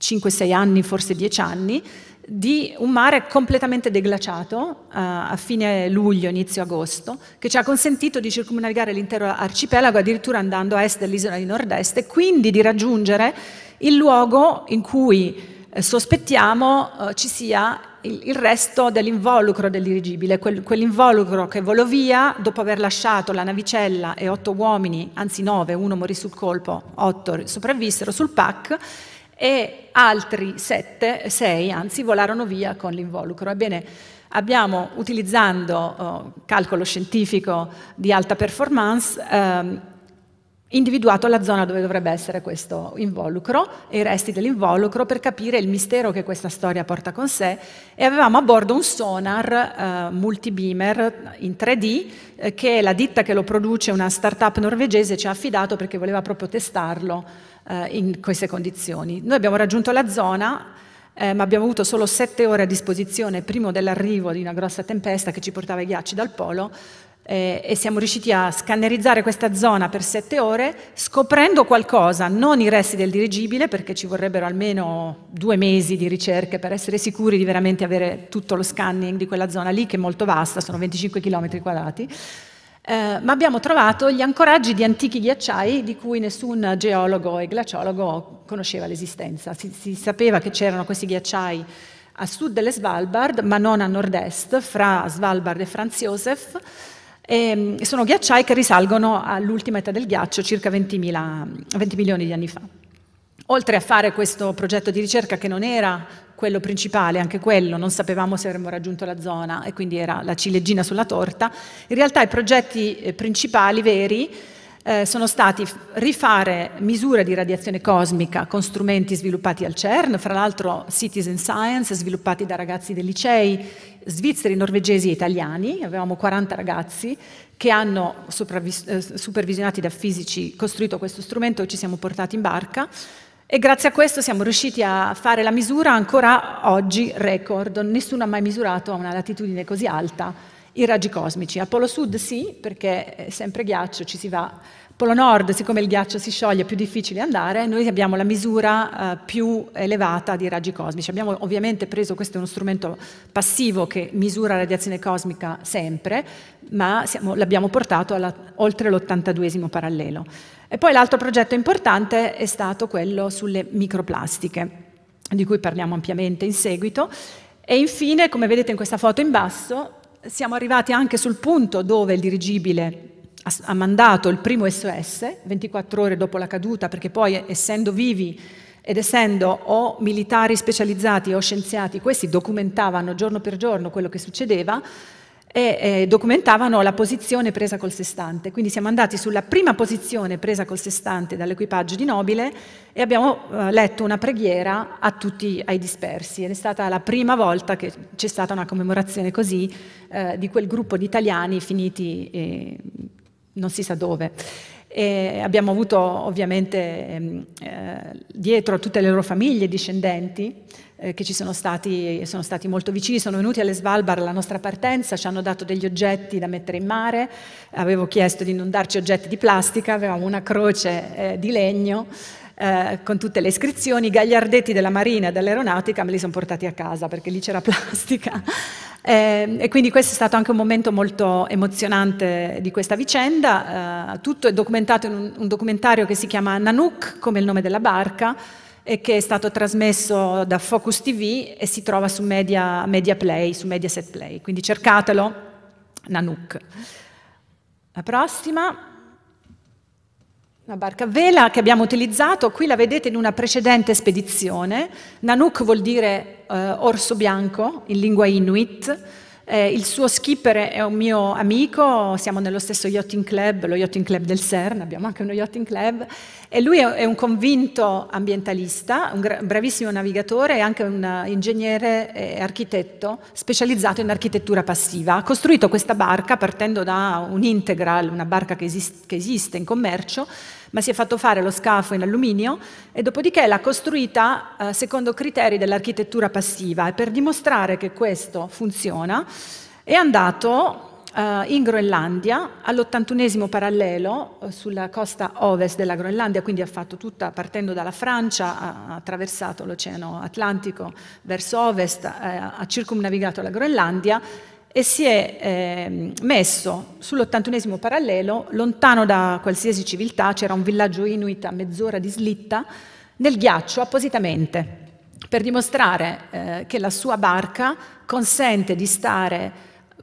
5-6 anni, forse 10 anni, di un mare completamente deglaciato eh, a fine luglio, inizio agosto, che ci ha consentito di circumnavigare l'intero arcipelago, addirittura andando a est dell'isola di nord-est, e quindi di raggiungere il luogo in cui eh, sospettiamo eh, ci sia il, il resto dell'involucro del dirigibile, quel, quell'involucro che volò via dopo aver lasciato la navicella e otto uomini, anzi nove, uno morì sul colpo, otto sopravvissero sul PAC e altri 7, 6 anzi, volarono via con l'involucro. Ebbene, abbiamo, utilizzando eh, calcolo scientifico di alta performance, ehm, individuato la zona dove dovrebbe essere questo involucro e i resti dell'involucro per capire il mistero che questa storia porta con sé e avevamo a bordo un sonar eh, multibeamer in 3D eh, che la ditta che lo produce, una startup norvegese, ci ha affidato perché voleva proprio testarlo eh, in queste condizioni. Noi abbiamo raggiunto la zona, eh, ma abbiamo avuto solo sette ore a disposizione prima dell'arrivo di una grossa tempesta che ci portava i ghiacci dal polo, eh, e siamo riusciti a scannerizzare questa zona per sette ore scoprendo qualcosa, non i resti del dirigibile perché ci vorrebbero almeno due mesi di ricerche per essere sicuri di veramente avere tutto lo scanning di quella zona lì che è molto vasta, sono 25 km quadrati, eh, ma abbiamo trovato gli ancoraggi di antichi ghiacciai di cui nessun geologo e glaciologo conosceva l'esistenza. Si, si sapeva che c'erano questi ghiacciai a sud delle Svalbard, ma non a nord-est, fra Svalbard e Franz Josef, e mm, sono ghiacciai che risalgono all'ultima età del ghiaccio, circa 20, 20 milioni di anni fa. Oltre a fare questo progetto di ricerca che non era quello principale, anche quello, non sapevamo se avremmo raggiunto la zona e quindi era la ciliegina sulla torta. In realtà i progetti eh, principali veri eh, sono stati rifare misure di radiazione cosmica con strumenti sviluppati al CERN, fra l'altro Citizen Science, sviluppati da ragazzi dei licei svizzeri, norvegesi e italiani, avevamo 40 ragazzi che hanno, eh, supervisionati da fisici, costruito questo strumento e ci siamo portati in barca. E grazie a questo siamo riusciti a fare la misura ancora oggi record. Nessuno ha mai misurato a una latitudine così alta i raggi cosmici. A Polo Sud sì, perché è sempre ghiaccio, ci si va Polo Nord, siccome il ghiaccio si scioglie, è più difficile andare, noi abbiamo la misura eh, più elevata di raggi cosmici. Abbiamo ovviamente preso, questo è uno strumento passivo che misura la radiazione cosmica sempre, ma l'abbiamo portato alla, oltre l'82 parallelo. E poi l'altro progetto importante è stato quello sulle microplastiche, di cui parliamo ampiamente in seguito. E infine, come vedete in questa foto in basso, siamo arrivati anche sul punto dove il dirigibile ha mandato il primo SOS 24 ore dopo la caduta, perché poi essendo vivi ed essendo o militari specializzati o scienziati, questi documentavano giorno per giorno quello che succedeva e eh, documentavano la posizione presa col sestante. Quindi siamo andati sulla prima posizione presa col sestante dall'equipaggio di Nobile e abbiamo eh, letto una preghiera a tutti ai dispersi ed è stata la prima volta che c'è stata una commemorazione così eh, di quel gruppo di italiani finiti eh, non si sa dove. E abbiamo avuto ovviamente ehm, eh, dietro tutte le loro famiglie discendenti eh, che ci sono stati, sono stati, molto vicini, sono venuti alle Svalbard alla nostra partenza, ci hanno dato degli oggetti da mettere in mare, avevo chiesto di non darci oggetti di plastica, avevamo una croce eh, di legno eh, con tutte le iscrizioni, i gagliardetti della marina e dell'aeronautica me li sono portati a casa perché lì c'era plastica. Eh, e quindi questo è stato anche un momento molto emozionante di questa vicenda. Eh, tutto è documentato in un, un documentario che si chiama Nanook, come il nome della barca, e che è stato trasmesso da Focus TV e si trova su Media, Media Play, su Mediaset Play. Quindi cercatelo, Nanook. La prossima una barca a vela che abbiamo utilizzato, qui la vedete in una precedente spedizione. Nanook vuol dire eh, orso bianco in lingua inuit, eh, il suo skipper è un mio amico, siamo nello stesso yachting club, lo yachting club del CERN, abbiamo anche uno yachting club, e lui è, un convinto ambientalista, un bravissimo navigatore e anche un eh, ingegnere e architetto specializzato in architettura passiva. Ha costruito questa barca partendo da un integral, una barca che, esiste in commercio, ma si è fatto fare lo scafo in alluminio e dopodiché l'ha costruita eh, secondo criteri dell'architettura passiva e per dimostrare che questo funziona è andato eh, in Groenlandia all'81 parallelo eh, sulla costa ovest della Groenlandia, quindi ha fatto tutta partendo dalla Francia, ha attraversato l'Oceano Atlantico verso ovest, eh, ha circumnavigato la Groenlandia e si è eh, messo sull'81 parallelo, lontano da qualsiasi civiltà, c'era un villaggio inuit a mezz'ora di slitta, nel ghiaccio appositamente, per dimostrare eh, che la sua barca consente di stare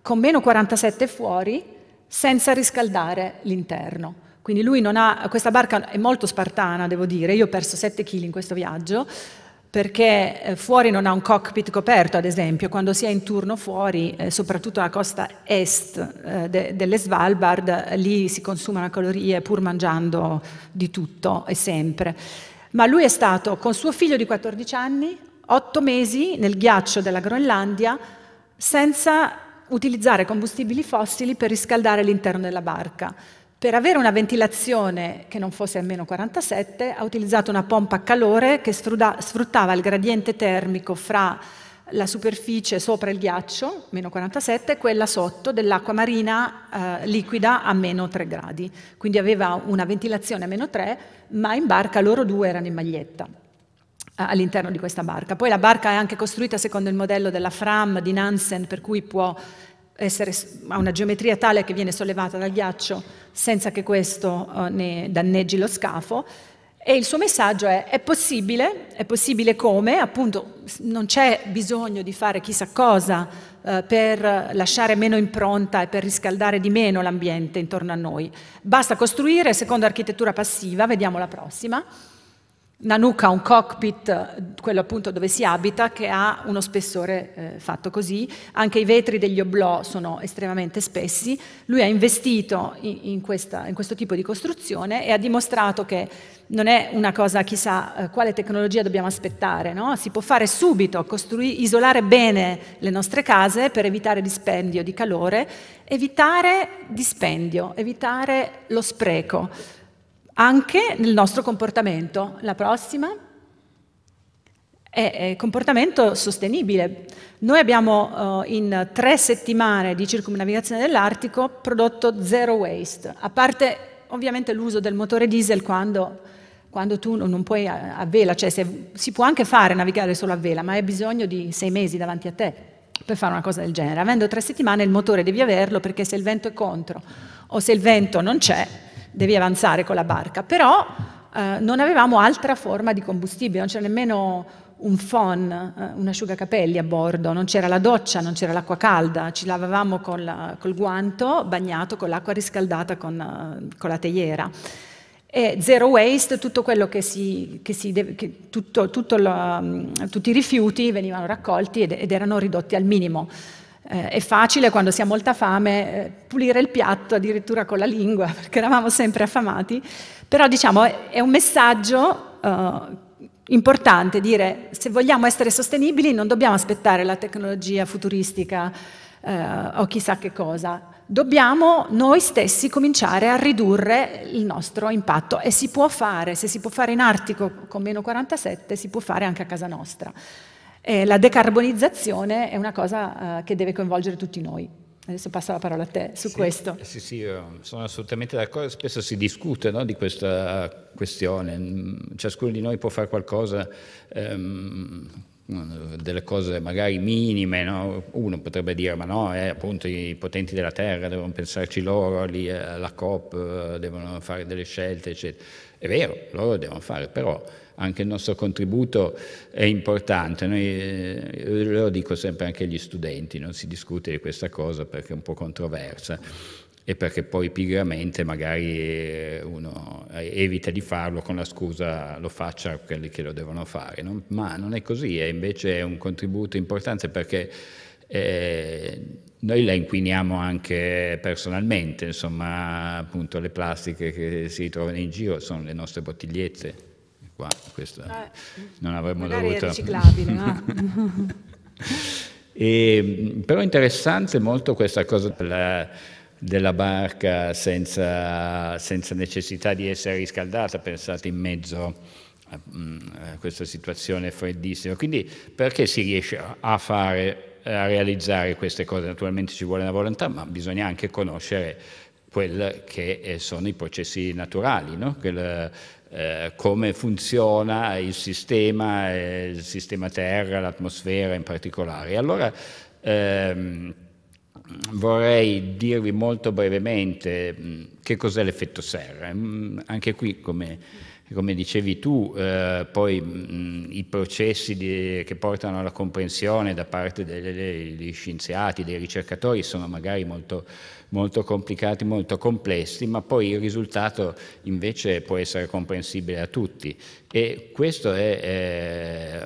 con meno 47 fuori senza riscaldare l'interno. Quindi lui non ha, questa barca è molto spartana, devo dire, io ho perso 7 kg in questo viaggio, perché eh, fuori non ha un cockpit coperto, ad esempio, quando si è in turno fuori, eh, soprattutto alla costa est eh, delle Svalbard, lì si consumano calorie pur mangiando di tutto e sempre. Ma lui è stato con suo figlio di 14 anni, 8 mesi nel ghiaccio della Groenlandia, senza utilizzare combustibili fossili per riscaldare l'interno della barca. Per avere una ventilazione che non fosse a meno 47 ha utilizzato una pompa a calore che sfruttava il gradiente termico fra la superficie sopra il ghiaccio, meno 47, e quella sotto dell'acqua marina eh, liquida a meno 3 gradi. Quindi aveva una ventilazione a meno 3, ma in barca loro due erano in maglietta all'interno di questa barca. Poi la barca è anche costruita secondo il modello della Fram di Nansen, per cui può essere, ha una geometria tale che viene sollevata dal ghiaccio senza che questo eh, ne danneggi lo scafo. E il suo messaggio è, è possibile, è possibile come, appunto non c'è bisogno di fare chissà cosa eh, per lasciare meno impronta e per riscaldare di meno l'ambiente intorno a noi. Basta costruire secondo architettura passiva, vediamo la prossima una nuca, un cockpit, eh, quello appunto dove si abita, che ha uno spessore eh, fatto così. Anche i vetri degli oblò sono estremamente spessi. Lui ha investito in, in, questa, in, questo tipo di costruzione e ha dimostrato che non è una cosa chissà eh, quale tecnologia dobbiamo aspettare, no? si può fare subito, isolare bene le nostre case per evitare dispendio di calore, evitare dispendio, evitare lo spreco anche nel nostro comportamento. La prossima è comportamento sostenibile. Noi abbiamo eh, in tre settimane di circumnavigazione dell'Artico prodotto zero waste, a parte ovviamente l'uso del motore diesel quando, quando tu non puoi a, a vela, cioè se, si può anche fare navigare solo a vela, ma hai bisogno di sei mesi davanti a te per fare una cosa del genere. Avendo tre settimane il motore devi averlo perché se il vento è contro o se il vento non c'è, devi avanzare con la barca, però eh, non avevamo altra forma di combustibile, non c'era nemmeno un phon, eh, un asciugacapelli a bordo, non c'era la doccia, non c'era l'acqua calda, ci lavavamo col, col guanto bagnato con l'acqua riscaldata con, eh, con la teiera. E zero waste, tutto quello che si, che si deve, che tutto, tutto lo, mm, tutti i rifiuti venivano raccolti ed, ed erano ridotti al minimo. Eh, è facile quando si ha molta fame eh, pulire il piatto addirittura con la lingua, perché eravamo sempre affamati, però diciamo è, un messaggio eh, importante dire se vogliamo essere sostenibili non dobbiamo aspettare la tecnologia futuristica eh, o chissà che cosa, dobbiamo noi stessi cominciare a ridurre il nostro impatto e si può fare, se si può fare in Artico con meno 47 si può fare anche a casa nostra. Eh, la decarbonizzazione è una cosa eh, che deve coinvolgere tutti noi. Adesso passo la parola a te su sì, questo. Eh, sì, sì, sono assolutamente d'accordo. Spesso si discute no, di questa questione. Mm, ciascuno di noi può fare qualcosa. Ehm, delle cose magari minime, no? uno potrebbe dire ma no, eh, appunto i potenti della terra devono pensarci loro, lì alla eh, COP eh, devono fare delle scelte, eccetera. È vero, loro devono fare, però anche il nostro contributo è importante. Noi, eh, lo dico sempre anche agli studenti, non si discute di questa cosa perché è un po' controversa e perché poi pigramente magari eh, uno evita di farlo con la scusa lo faccia a quelli che lo devono fare, no? ma non è così, è invece un contributo importante perché eh, noi la inquiniamo anche personalmente, insomma appunto le plastiche che si trovano in giro sono le nostre bottigliette qua, questa eh, non avremmo dovuto... è riciclabile, no? però è interessante molto questa cosa la, della barca senza, senza, necessità di essere riscaldata, pensate in mezzo a, mm, a questa situazione freddissima. Quindi perché si riesce a fare a realizzare queste cose. Naturalmente ci vuole la volontà, ma bisogna anche conoscere quelli che eh, sono i processi naturali, no? Quel, eh, come funziona il sistema, eh, il sistema terra, l'atmosfera in particolare. Allora ehm, vorrei dirvi molto brevemente che cos'è l'effetto serra. anche qui, come, come dicevi tu, eh, poi mh, i processi di, che portano alla comprensione da parte degli scienziati, dei ricercatori, sono magari molto molto complicati, molto complessi, ma poi il risultato invece può essere comprensibile a tutti. E questo è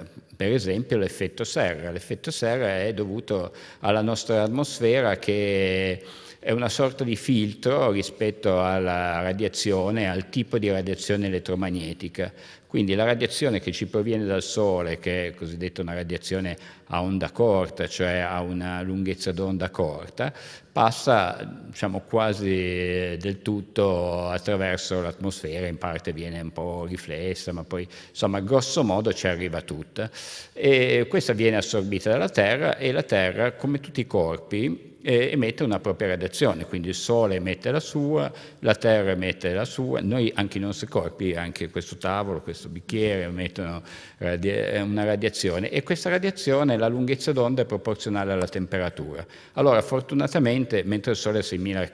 eh, per esempio l'effetto serra. L'effetto serra è dovuto alla nostra atmosfera che è una sorta di filtro rispetto alla radiazione, al tipo di radiazione elettromagnetica. Quindi la radiazione che ci proviene dal Sole, che è cosiddetta una radiazione a onda corta, cioè a una lunghezza d'onda corta, passa diciamo, quasi eh, del tutto attraverso l'atmosfera, in parte viene un po' riflessa, ma poi insomma grosso modo ci arriva tutta. E questa viene assorbita dalla Terra e la Terra, come tutti i corpi, eh, emette una propria radiazione, quindi il Sole emette la sua, la Terra emette la sua, noi anche i nostri corpi, anche questo tavolo, questo bicchiere emettono radia eh, una radiazione e questa radiazione, la lunghezza d'onda è proporzionale alla temperatura. Allora fortunatamente mentre il Sole è 6000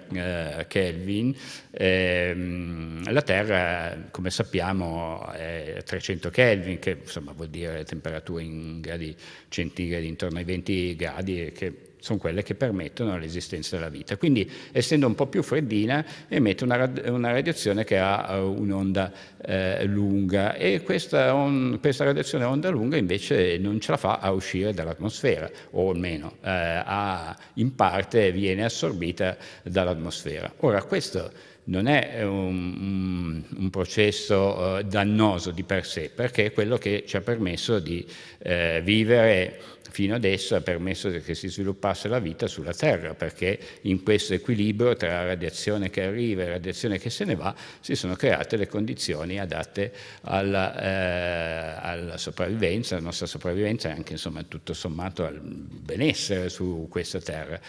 eh, Kelvin, ehm, la Terra come sappiamo è 300 Kelvin, che insomma vuol dire temperatura in gradi centigradi intorno ai 20 gradi, che sono quelle che permettono l'esistenza della vita. Quindi essendo un po' più freddina emette una, una radiazione che ha eh, un'onda eh, lunga e questa, on, questa, radiazione a onda lunga invece non ce la fa a uscire dall'atmosfera o almeno eh, a, in parte viene assorbita dall'atmosfera. Ora questo non è un, un processo eh, dannoso di per sé perché è quello che ci ha permesso di eh, vivere fino adesso ha permesso che si sviluppasse la vita sulla Terra, perché in questo equilibrio tra radiazione che arriva e radiazione che se ne va si sono create le condizioni adatte alla, eh, alla sopravvivenza, alla nostra sopravvivenza e anche insomma, tutto sommato al benessere su questa Terra.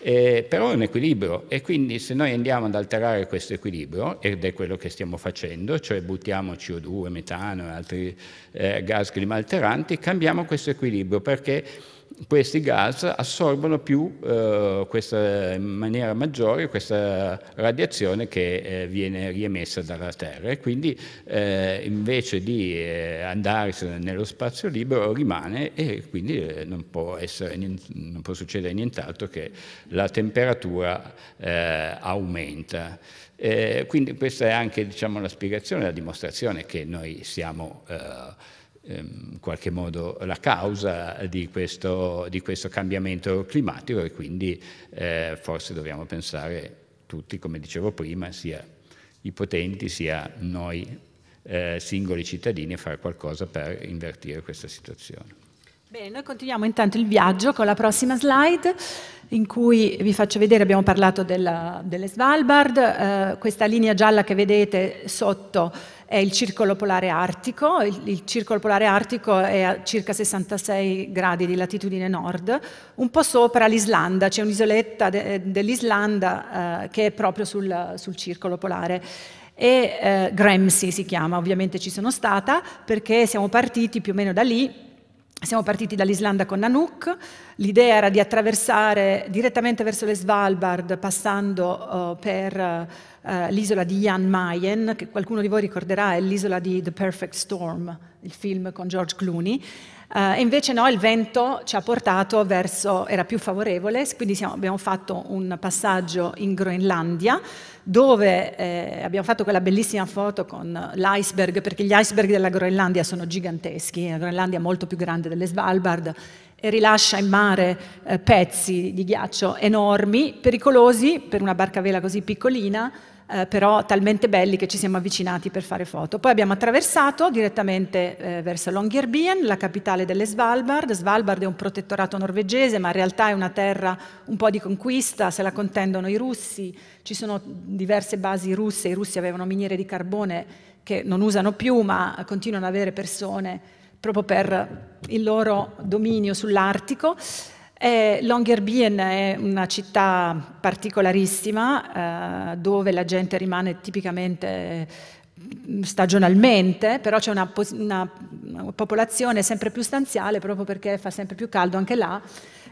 Eh, però è un equilibrio e quindi se noi andiamo ad alterare questo equilibrio, ed è quello che stiamo facendo, cioè buttiamo CO2, metano e altri eh, gas climalteranti, cambiamo questo equilibrio perché questi gas assorbono più eh, questa, in maniera maggiore questa radiazione che eh, viene riemessa dalla Terra e quindi eh, invece di eh, andarsene nello spazio libero rimane e quindi eh, non può, essere, non può succedere nient'altro che la temperatura eh, aumenta. quindi questa è anche diciamo, la spiegazione, la dimostrazione che noi siamo Ehm, in qualche modo la causa di questo, di questo cambiamento climatico e quindi eh, forse dobbiamo pensare tutti, come dicevo prima, sia i potenti sia noi eh, singoli cittadini a fare qualcosa per invertire questa situazione. Bene, noi continuiamo intanto il viaggio con la prossima slide in cui vi faccio vedere, abbiamo parlato della, delle Svalbard, eh, questa linea gialla che vedete sotto è il circolo polare artico, il, il circolo polare artico è a circa 66 gradi di latitudine nord, un po' sopra l'Islanda, c'è un'isoletta de, dell'Islanda eh, che è proprio sul, sul circolo polare e eh, Gramsci si chiama, ovviamente ci sono stata perché siamo partiti più o meno da lì siamo partiti dall'Islanda con Nanook, l'idea era di attraversare direttamente verso le Svalbard passando uh, per uh, l'isola di Jan Mayen, che qualcuno di voi ricorderà è l'isola di The Perfect Storm, il film con George Clooney, Uh, invece no, il vento ci ha portato verso, era più favorevole, quindi siamo, abbiamo fatto un passaggio in Groenlandia dove eh, abbiamo fatto quella bellissima foto con l'iceberg, perché gli iceberg della Groenlandia sono giganteschi, la Groenlandia è molto più grande delle Svalbard e rilascia in mare eh, pezzi di ghiaccio enormi, pericolosi per una barca vela così piccolina, eh, però talmente belli che ci siamo avvicinati per fare foto. Poi abbiamo attraversato direttamente eh, verso Longyearbyen, la capitale delle Svalbard. Svalbard è un protettorato norvegese, ma in realtà è una terra un po' di conquista, se la contendono i russi. Ci sono diverse basi russe, i russi avevano miniere di carbone che non usano più, ma continuano ad avere persone proprio per il loro dominio sull'Artico. Eh, Longyearbyen è una città particolarissima eh, dove la gente rimane tipicamente mm, stagionalmente, però c'è una, una, una popolazione sempre più stanziale proprio perché fa sempre più caldo anche là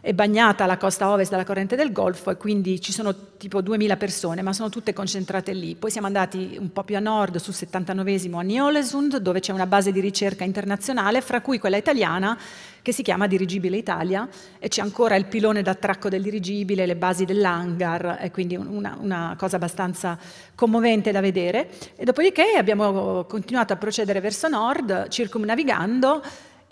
è bagnata la costa ovest dalla corrente del Golfo e quindi ci sono tipo 2000 persone, ma sono tutte concentrate lì. Poi siamo andati un po' più a nord, sul 79 a Niolesund, dove c'è una base di ricerca internazionale, fra cui quella italiana che si chiama Dirigibile Italia e c'è ancora il pilone d'attracco del dirigibile, le basi dell'hangar, e quindi una, una, cosa abbastanza commovente da vedere. E dopodiché abbiamo continuato a procedere verso nord, circumnavigando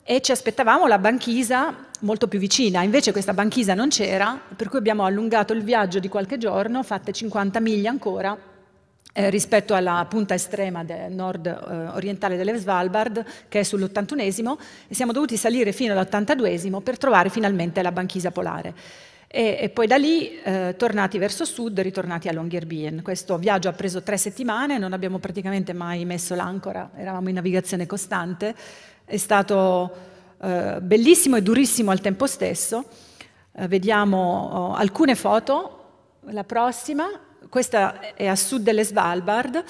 e ci aspettavamo la banchisa molto più vicina, invece questa banchisa non c'era, per cui abbiamo allungato il viaggio di qualche giorno, fatte 50 miglia ancora eh, rispetto alla punta estrema del nord eh, orientale delle Svalbard, che è sull'81esimo, e siamo dovuti salire fino all'82esimo per trovare finalmente la banchisa polare. E, e poi da lì, eh, tornati verso sud, ritornati a Longyearbyen. Questo viaggio ha preso tre settimane, non abbiamo praticamente mai messo l'ancora, eravamo in navigazione costante, è stato eh, bellissimo e durissimo al tempo stesso. Eh, vediamo oh, alcune foto, la prossima, questa è a sud delle Svalbard,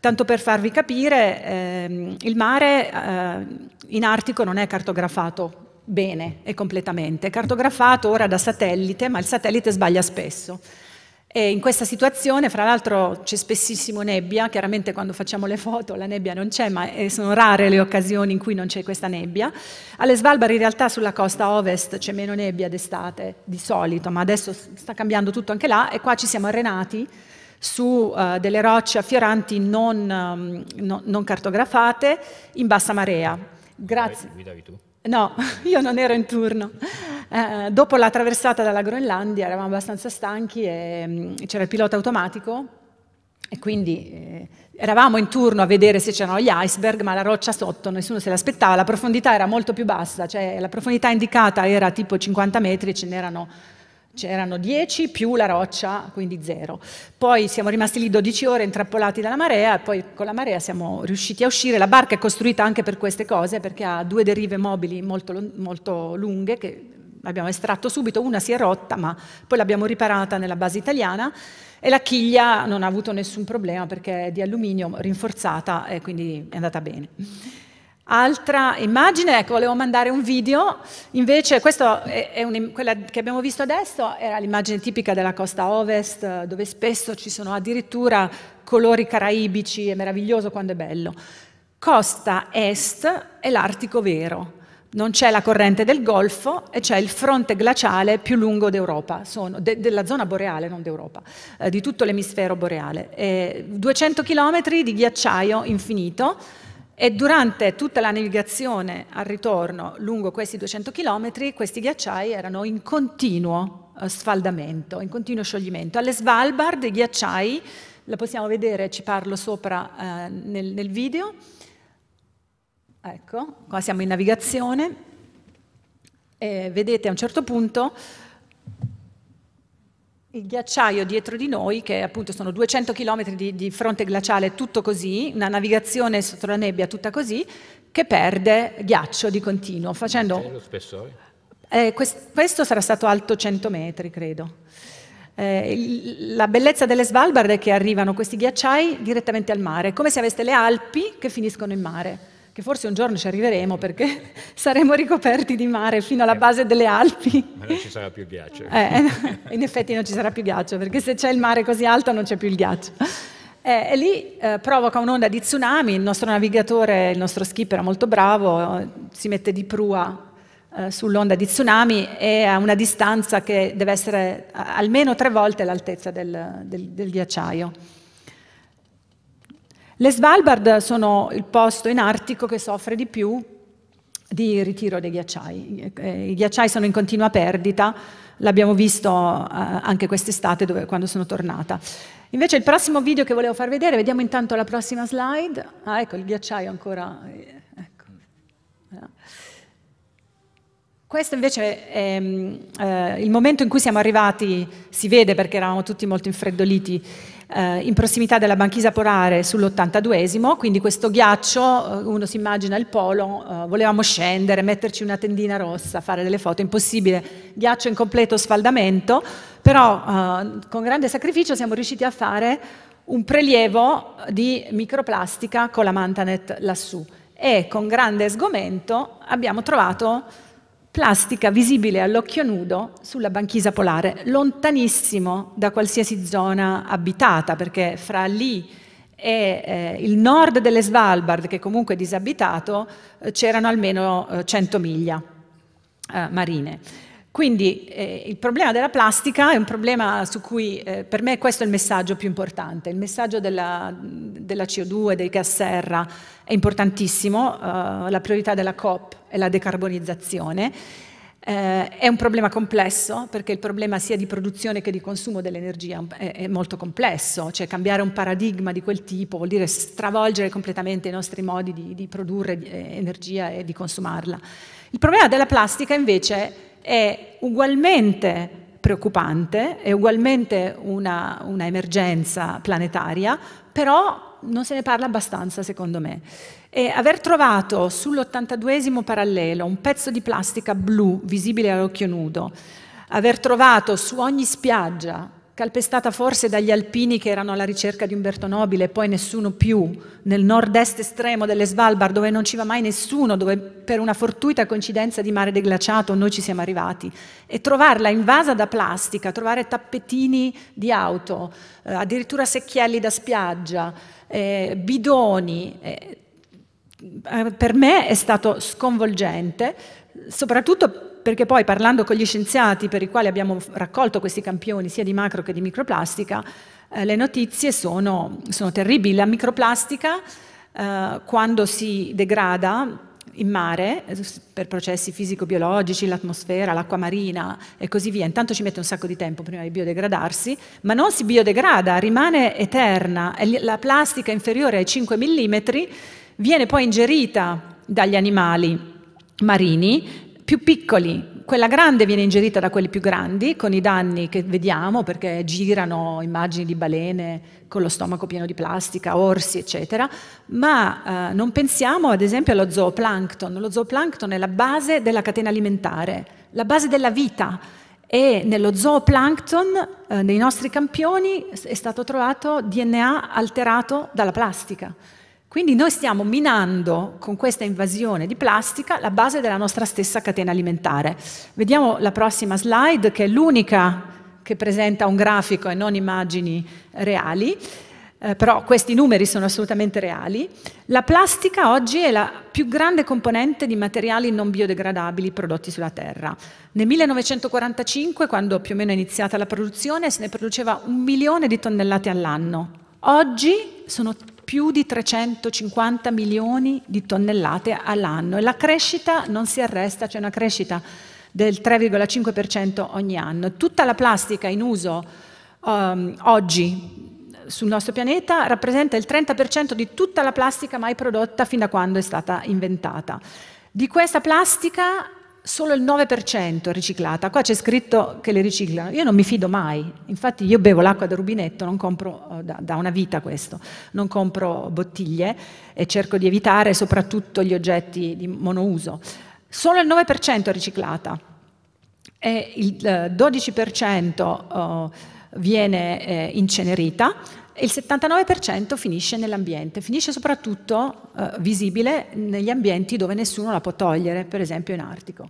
tanto per farvi capire, ehm, il mare eh, in Artico non è cartografato bene e completamente, è cartografato ora da satellite, ma il satellite sbaglia spesso. E in questa situazione, fra l'altro, c'è spessissimo nebbia, chiaramente quando facciamo le foto la nebbia non c'è, ma eh, sono rare le occasioni in cui non c'è questa nebbia. Alle Svalbard in realtà sulla costa ovest c'è meno nebbia d'estate di solito, ma adesso sta cambiando tutto anche là e qua ci siamo arenati su uh, delle rocce affioranti non, um, no, non cartografate in bassa marea. Grazie. Guidavi tu? No, io non ero in turno. Eh, dopo la traversata dalla Groenlandia eravamo abbastanza stanchi e mh, mm, c'era il pilota automatico e quindi eh, eravamo in turno a vedere se c'erano gli iceberg, ma la roccia sotto nessuno se l'aspettava, la profondità era molto più bassa, cioè la profondità indicata era tipo 50 metri, ce n'erano C'erano 10 più la roccia, quindi 0. Poi siamo rimasti lì 12 ore intrappolati dalla marea e poi con la marea siamo riusciti a uscire. La barca è costruita anche per queste cose perché ha due derive mobili molto, molto lunghe che abbiamo estratto subito. Una si è rotta ma poi l'abbiamo riparata nella base italiana e la chiglia non ha avuto nessun problema perché è di alluminio rinforzata e quindi è andata bene. Altra immagine, ecco, volevo mandare un video, invece questa è, è un, quella che abbiamo visto adesso, era l'immagine tipica della costa ovest, eh, dove spesso ci sono addirittura colori caraibici, è meraviglioso quando è bello. Costa est è l'Artico vero, non c'è la corrente del Golfo e c'è il fronte glaciale più lungo d'Europa, de, della zona boreale, non d'Europa, eh, di tutto l'emisfero boreale. Eh, 200 km di ghiacciaio infinito, e durante tutta la navigazione al ritorno lungo questi 200 km, questi ghiacciai erano in continuo eh, sfaldamento, in continuo scioglimento. Alle Svalbard i ghiacciai, la possiamo vedere, ci parlo sopra eh, nel, nel video, ecco, qua siamo in navigazione, e vedete a un certo punto il ghiacciaio dietro di noi, che appunto sono 200 km di, di, fronte glaciale tutto così, una navigazione sotto la nebbia tutta così, che perde ghiaccio di continuo, facendo... Lo spessore? Eh, quest, questo sarà stato alto 100 metri, credo. Eh, la bellezza delle Svalbard è che arrivano questi ghiacciai direttamente al mare, come se aveste le Alpi che finiscono in mare che forse un giorno ci arriveremo perché saremo ricoperti di mare fino alla base delle Alpi. Ma non ci sarà più ghiaccio. Eh, eh in effetti non ci sarà più ghiaccio, perché se c'è il mare così alto non c'è più il ghiaccio. Eh, e lì eh, provoca un'onda di tsunami, il nostro navigatore, il nostro skipper era molto bravo, eh, si mette di prua eh, sull'onda di tsunami e a una distanza che deve essere almeno tre volte l'altezza del, del, del ghiacciaio. Le Svalbard sono il posto in Artico che soffre di più di ritiro dei ghiacciai. Eh, I ghiacciai sono in continua perdita, l'abbiamo visto eh, anche quest'estate dove, quando sono tornata. Invece il prossimo video che volevo far vedere, vediamo intanto la prossima slide. Ah, ecco il ghiacciaio ancora. Eh, ecco. Questo invece è ehm, eh, il momento in cui siamo arrivati, si vede perché eravamo tutti molto infreddoliti, eh, in prossimità della banchisa polare sull'82esimo, quindi questo ghiaccio, eh, uno si immagina il polo, eh, volevamo scendere, metterci una tendina rossa, fare delle foto, impossibile, ghiaccio in completo sfaldamento, però eh, con grande sacrificio siamo riusciti a fare un prelievo di microplastica con la Mantanet lassù e con grande sgomento abbiamo trovato plastica visibile all'occhio nudo sulla banchisa polare, lontanissimo da qualsiasi zona abitata, perché fra lì e eh, il nord delle Svalbard, che comunque è disabitato, eh, c'erano almeno eh, 100 miglia eh, marine. Quindi eh, il problema della plastica è un problema su cui, eh, per me questo è il messaggio più importante, il messaggio della, della CO2, dei gas serra, è importantissimo, uh, la priorità della COP è la decarbonizzazione. Uh, è un problema complesso perché il problema sia di produzione che di consumo dell'energia è, è molto complesso, cioè cambiare un paradigma di quel tipo vuol dire stravolgere completamente i nostri modi di, di produrre eh, energia e di consumarla. Il problema della plastica invece è ugualmente preoccupante, è ugualmente una, una emergenza planetaria, però non se ne parla abbastanza secondo me. E aver trovato sull'82 parallelo un pezzo di plastica blu visibile all'occhio nudo, aver trovato su ogni spiaggia, calpestata forse dagli alpini che erano alla ricerca di Umberto Nobile e poi nessuno più, nel nord-est estremo delle Svalbard dove non ci va mai nessuno, dove per una fortuita coincidenza di mare deglaciato noi ci siamo arrivati, e trovarla invasa da plastica, trovare tappetini di auto, eh, addirittura secchielli da spiaggia, eh, bidoni. Eh, eh, per me è stato sconvolgente, soprattutto perché poi parlando con gli scienziati per i quali abbiamo raccolto questi campioni sia di macro che di microplastica, eh, le notizie sono, sono, terribili. La microplastica eh, quando si degrada in mare eh, per processi fisico-biologici, l'atmosfera, l'acqua marina e così via. Intanto ci mette un sacco di tempo prima di biodegradarsi, ma non si biodegrada, rimane eterna. La plastica inferiore ai 5 mm viene poi ingerita dagli animali marini più piccoli quella grande viene ingerita da quelli più grandi, con i danni che vediamo, perché girano immagini di balene con lo stomaco pieno di plastica, orsi, eccetera, ma eh, non pensiamo ad esempio allo zooplancton. Lo zooplancton è la base della catena alimentare, la base della vita e nello zooplancton, eh, nei nostri campioni, è stato trovato DNA alterato dalla plastica. Quindi noi stiamo minando con questa invasione di plastica la base della nostra stessa catena alimentare. Vediamo la prossima slide, che è l'unica che presenta un grafico e non immagini reali. Eh, però questi numeri sono assolutamente reali. La plastica oggi è la più grande componente di materiali non biodegradabili prodotti sulla Terra. Nel 1945, quando più o meno è iniziata la produzione, se ne produceva un milione di tonnellate all'anno. Oggi sono più di 350 milioni di tonnellate all'anno e la crescita non si arresta, c'è cioè una crescita del 3,5% ogni anno. Tutta la plastica in uso um, oggi sul nostro pianeta rappresenta il 30% di tutta la plastica mai prodotta fin da quando è stata inventata. Di questa plastica solo il 9% è riciclata. Qua c'è scritto che le riciclano. Io non mi fido mai. Infatti io bevo l'acqua da rubinetto, non compro eh, da, da, una vita questo, non compro bottiglie e cerco di evitare soprattutto gli oggetti di monouso. Solo il 9% è riciclata e il 12% eh, eh, viene incenerita il 79% finisce nell'ambiente, finisce soprattutto eh, visibile negli ambienti dove nessuno la può togliere, per esempio in Artico.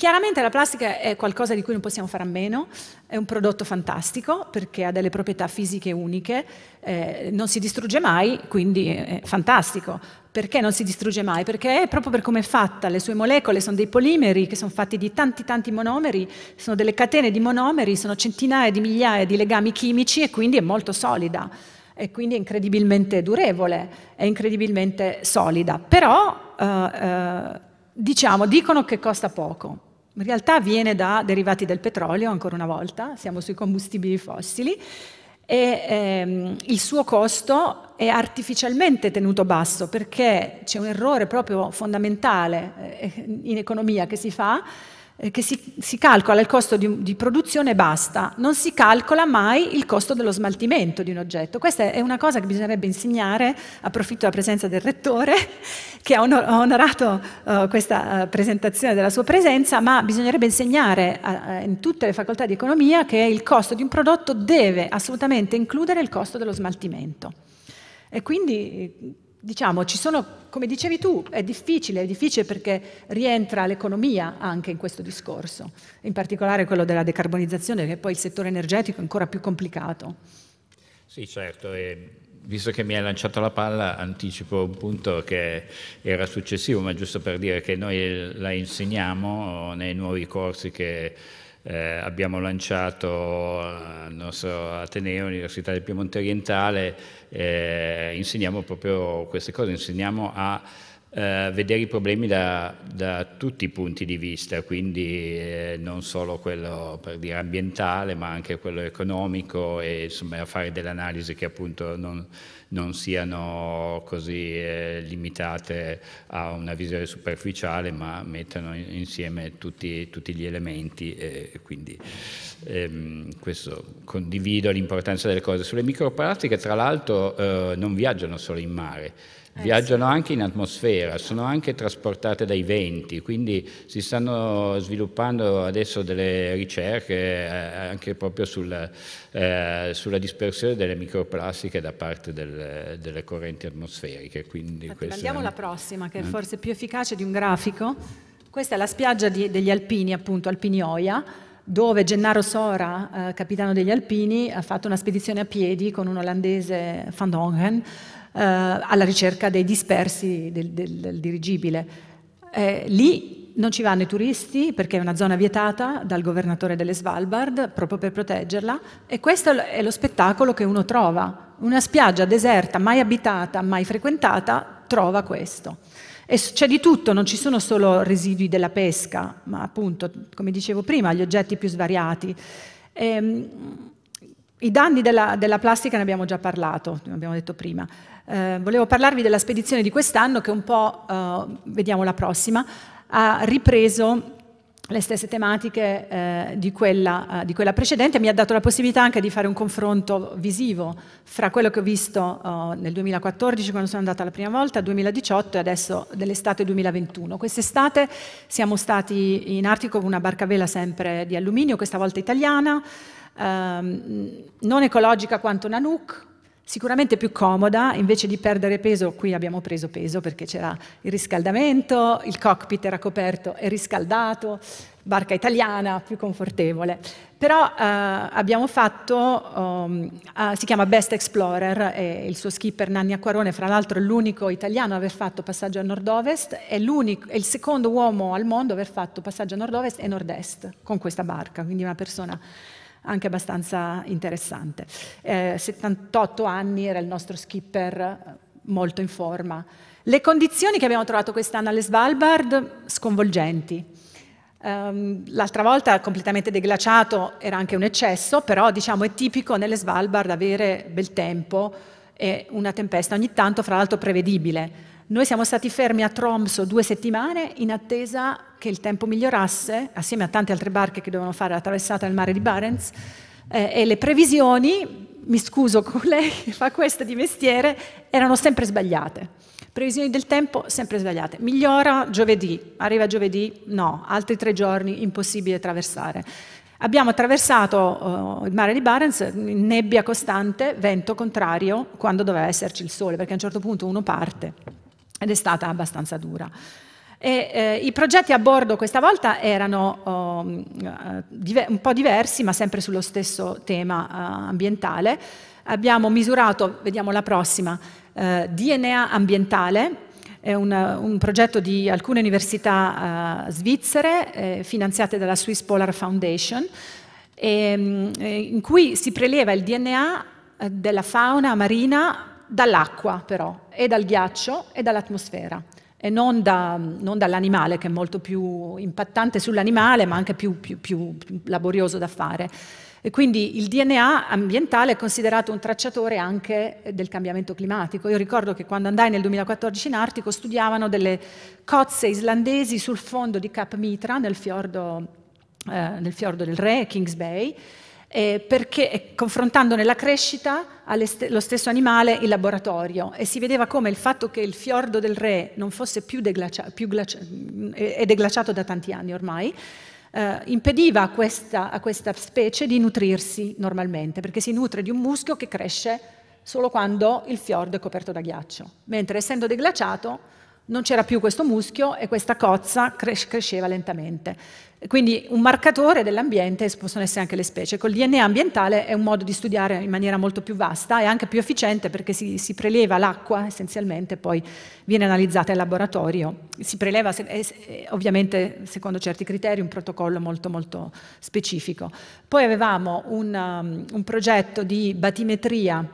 Chiaramente la plastica è qualcosa di cui non possiamo fare a meno, è un prodotto fantastico perché ha delle proprietà fisiche uniche, eh, non si distrugge mai, quindi è fantastico. Perché non si distrugge mai? Perché è proprio per come è fatta, le sue molecole sono dei polimeri che sono fatti di tanti tanti monomeri, sono delle catene di monomeri, sono centinaia di migliaia di legami chimici e quindi è molto solida e quindi è incredibilmente durevole, è incredibilmente solida. Però eh, eh, diciamo, dicono che costa poco in realtà viene da derivati del petrolio, ancora una volta, siamo sui combustibili fossili, e ehm, il suo costo è artificialmente tenuto basso perché c'è un errore proprio fondamentale eh, in economia che si fa, eh, che si, si, calcola il costo di, di produzione e basta, non si calcola mai il costo dello smaltimento di un oggetto. Questa è una cosa che bisognerebbe insegnare, approfitto della presenza del rettore che ha onorato uh, questa uh, presentazione della sua presenza, ma bisognerebbe insegnare a, in tutte le facoltà di economia che il costo di un prodotto deve assolutamente includere il costo dello smaltimento. E quindi diciamo, ci sono, come dicevi tu, è difficile, è difficile perché rientra l'economia anche in questo discorso, in particolare quello della decarbonizzazione, che poi il settore energetico è ancora più complicato. Sì, certo, e visto che mi hai lanciato la palla, anticipo un punto che era successivo, ma giusto per dire che noi la insegniamo eh, nei nuovi corsi che eh, abbiamo lanciato al eh, nostro Ateneo, Università del Piemonte Orientale, eh, insegniamo proprio queste cose, insegniamo a eh, vedere i problemi da, da, tutti i punti di vista, quindi eh, non solo quello per dire, ambientale, ma anche quello economico e insomma, a fare dell'analisi che appunto non, non siano così eh, limitate a una visione superficiale, ma mettano insieme tutti, tutti gli elementi. E quindi ehm, questo condivido l'importanza delle cose sulle microplastiche, tra l'altro eh, non viaggiano solo in mare eh, viaggiano anche in atmosfera, sono anche trasportate dai venti, quindi si stanno sviluppando adesso delle ricerche eh, anche proprio sul, eh, sulla dispersione delle microplastiche da parte del, delle correnti atmosferiche. Quindi Infatti, Andiamo è... alla prossima, che è mm. forse più efficace di un grafico. Questa è la spiaggia di, degli alpini, appunto, Alpini Oia, dove Gennaro Sora, eh, capitano degli alpini, ha fatto una spedizione a piedi con un olandese Van Dongen, eh, alla ricerca dei dispersi del, del, del dirigibile. Eh, lì non ci vanno i turisti perché è una zona vietata dal governatore delle Svalbard proprio per proteggerla e questo è lo spettacolo che uno trova. Una spiaggia deserta, mai abitata, mai frequentata, trova questo. E c'è di tutto, non ci sono solo residui della pesca, ma appunto, come dicevo prima, gli oggetti più svariati. E, ehm, i danni della, della, plastica ne abbiamo già parlato, ne abbiamo detto prima. Eh, volevo parlarvi della spedizione di quest'anno che un po', eh, vediamo la prossima, ha ripreso le stesse tematiche eh, di, quella, eh, di, quella, precedente, mi ha dato la possibilità anche di fare un confronto visivo fra quello che ho visto eh, nel 2014 quando sono andata la prima volta, 2018 e adesso dell'estate 2021. Quest'estate siamo stati in Artico con una barcavela sempre di alluminio, questa volta italiana, ehm, non ecologica quanto una NUC, sicuramente più comoda, invece di perdere peso, qui abbiamo preso peso perché c'era il riscaldamento, il cockpit era coperto e riscaldato, barca italiana, più confortevole. Però eh, abbiamo fatto, um, uh, si chiama Best Explorer, e il suo skipper Nanni Acquarone, fra l'altro è l'unico italiano a aver fatto passaggio a nord-ovest, è, è, il secondo uomo al mondo a aver fatto passaggio a nord-ovest e nord-est con questa barca, quindi una persona anche abbastanza interessante. Eh, 78 anni era il nostro skipper eh, molto in forma. Le condizioni che abbiamo trovato quest'anno alle Svalbard sconvolgenti. Um, l'altra volta completamente deglaciato era anche un eccesso, però diciamo è tipico nelle Svalbard avere bel tempo e una tempesta ogni tanto, fra l'altro prevedibile. Noi siamo stati fermi a Tromso due settimane in attesa che il tempo migliorasse, assieme a tante altre barche che dovevano fare la traversata del mare di Barents, eh, e le previsioni, mi scuso con lei che fa questo di mestiere, erano sempre sbagliate. Previsioni del tempo sempre sbagliate. Migliora giovedì, arriva giovedì, no, altri tre giorni impossibile traversare. Abbiamo attraversato uh, eh, il mare di Barents in nebbia costante, vento contrario, quando doveva esserci il sole, perché a un certo punto uno parte ed è stata abbastanza dura. E, eh, I progetti a bordo questa volta erano oh, eh, un po' diversi, ma sempre sullo stesso tema eh, ambientale. Abbiamo misurato, vediamo la prossima, eh, DNA ambientale, è un, un, progetto di alcune università eh, svizzere eh, finanziate dalla Swiss Polar Foundation, e, ehm, in cui si preleva il DNA della fauna marina dall'acqua però, e dal ghiaccio e dall'atmosfera e non, da, non dall'animale, che è molto più impattante sull'animale, ma anche più, più, più, più, laborioso da fare. E quindi il DNA ambientale è considerato un tracciatore anche del cambiamento climatico. Io ricordo che quando andai nel 2014 in Artico studiavano delle cozze islandesi sul fondo di Cap Mitra, nel fiordo, eh, nel fiordo del Re, Kings Bay, eh, perché eh, confrontando nella crescita lo stesso animale in laboratorio e si vedeva come il fatto che il fiordo del re non fosse più, deglaciato, più è deglaciato da tanti anni ormai, eh, impediva a questa, a questa specie di nutrirsi normalmente, perché si nutre di un muschio che cresce solo quando il fiordo è coperto da ghiaccio, mentre essendo deglaciato non c'era più questo muschio e questa cozza cresceva lentamente. Quindi un marcatore dell'ambiente possono essere anche le specie. Col DNA ambientale è un modo di studiare in maniera molto più vasta e anche più efficiente perché si, si preleva l'acqua essenzialmente, poi viene analizzata in laboratorio. Si preleva eh, eh, ovviamente secondo certi criteri, un protocollo molto molto specifico. Poi avevamo un, um, un progetto di batimetria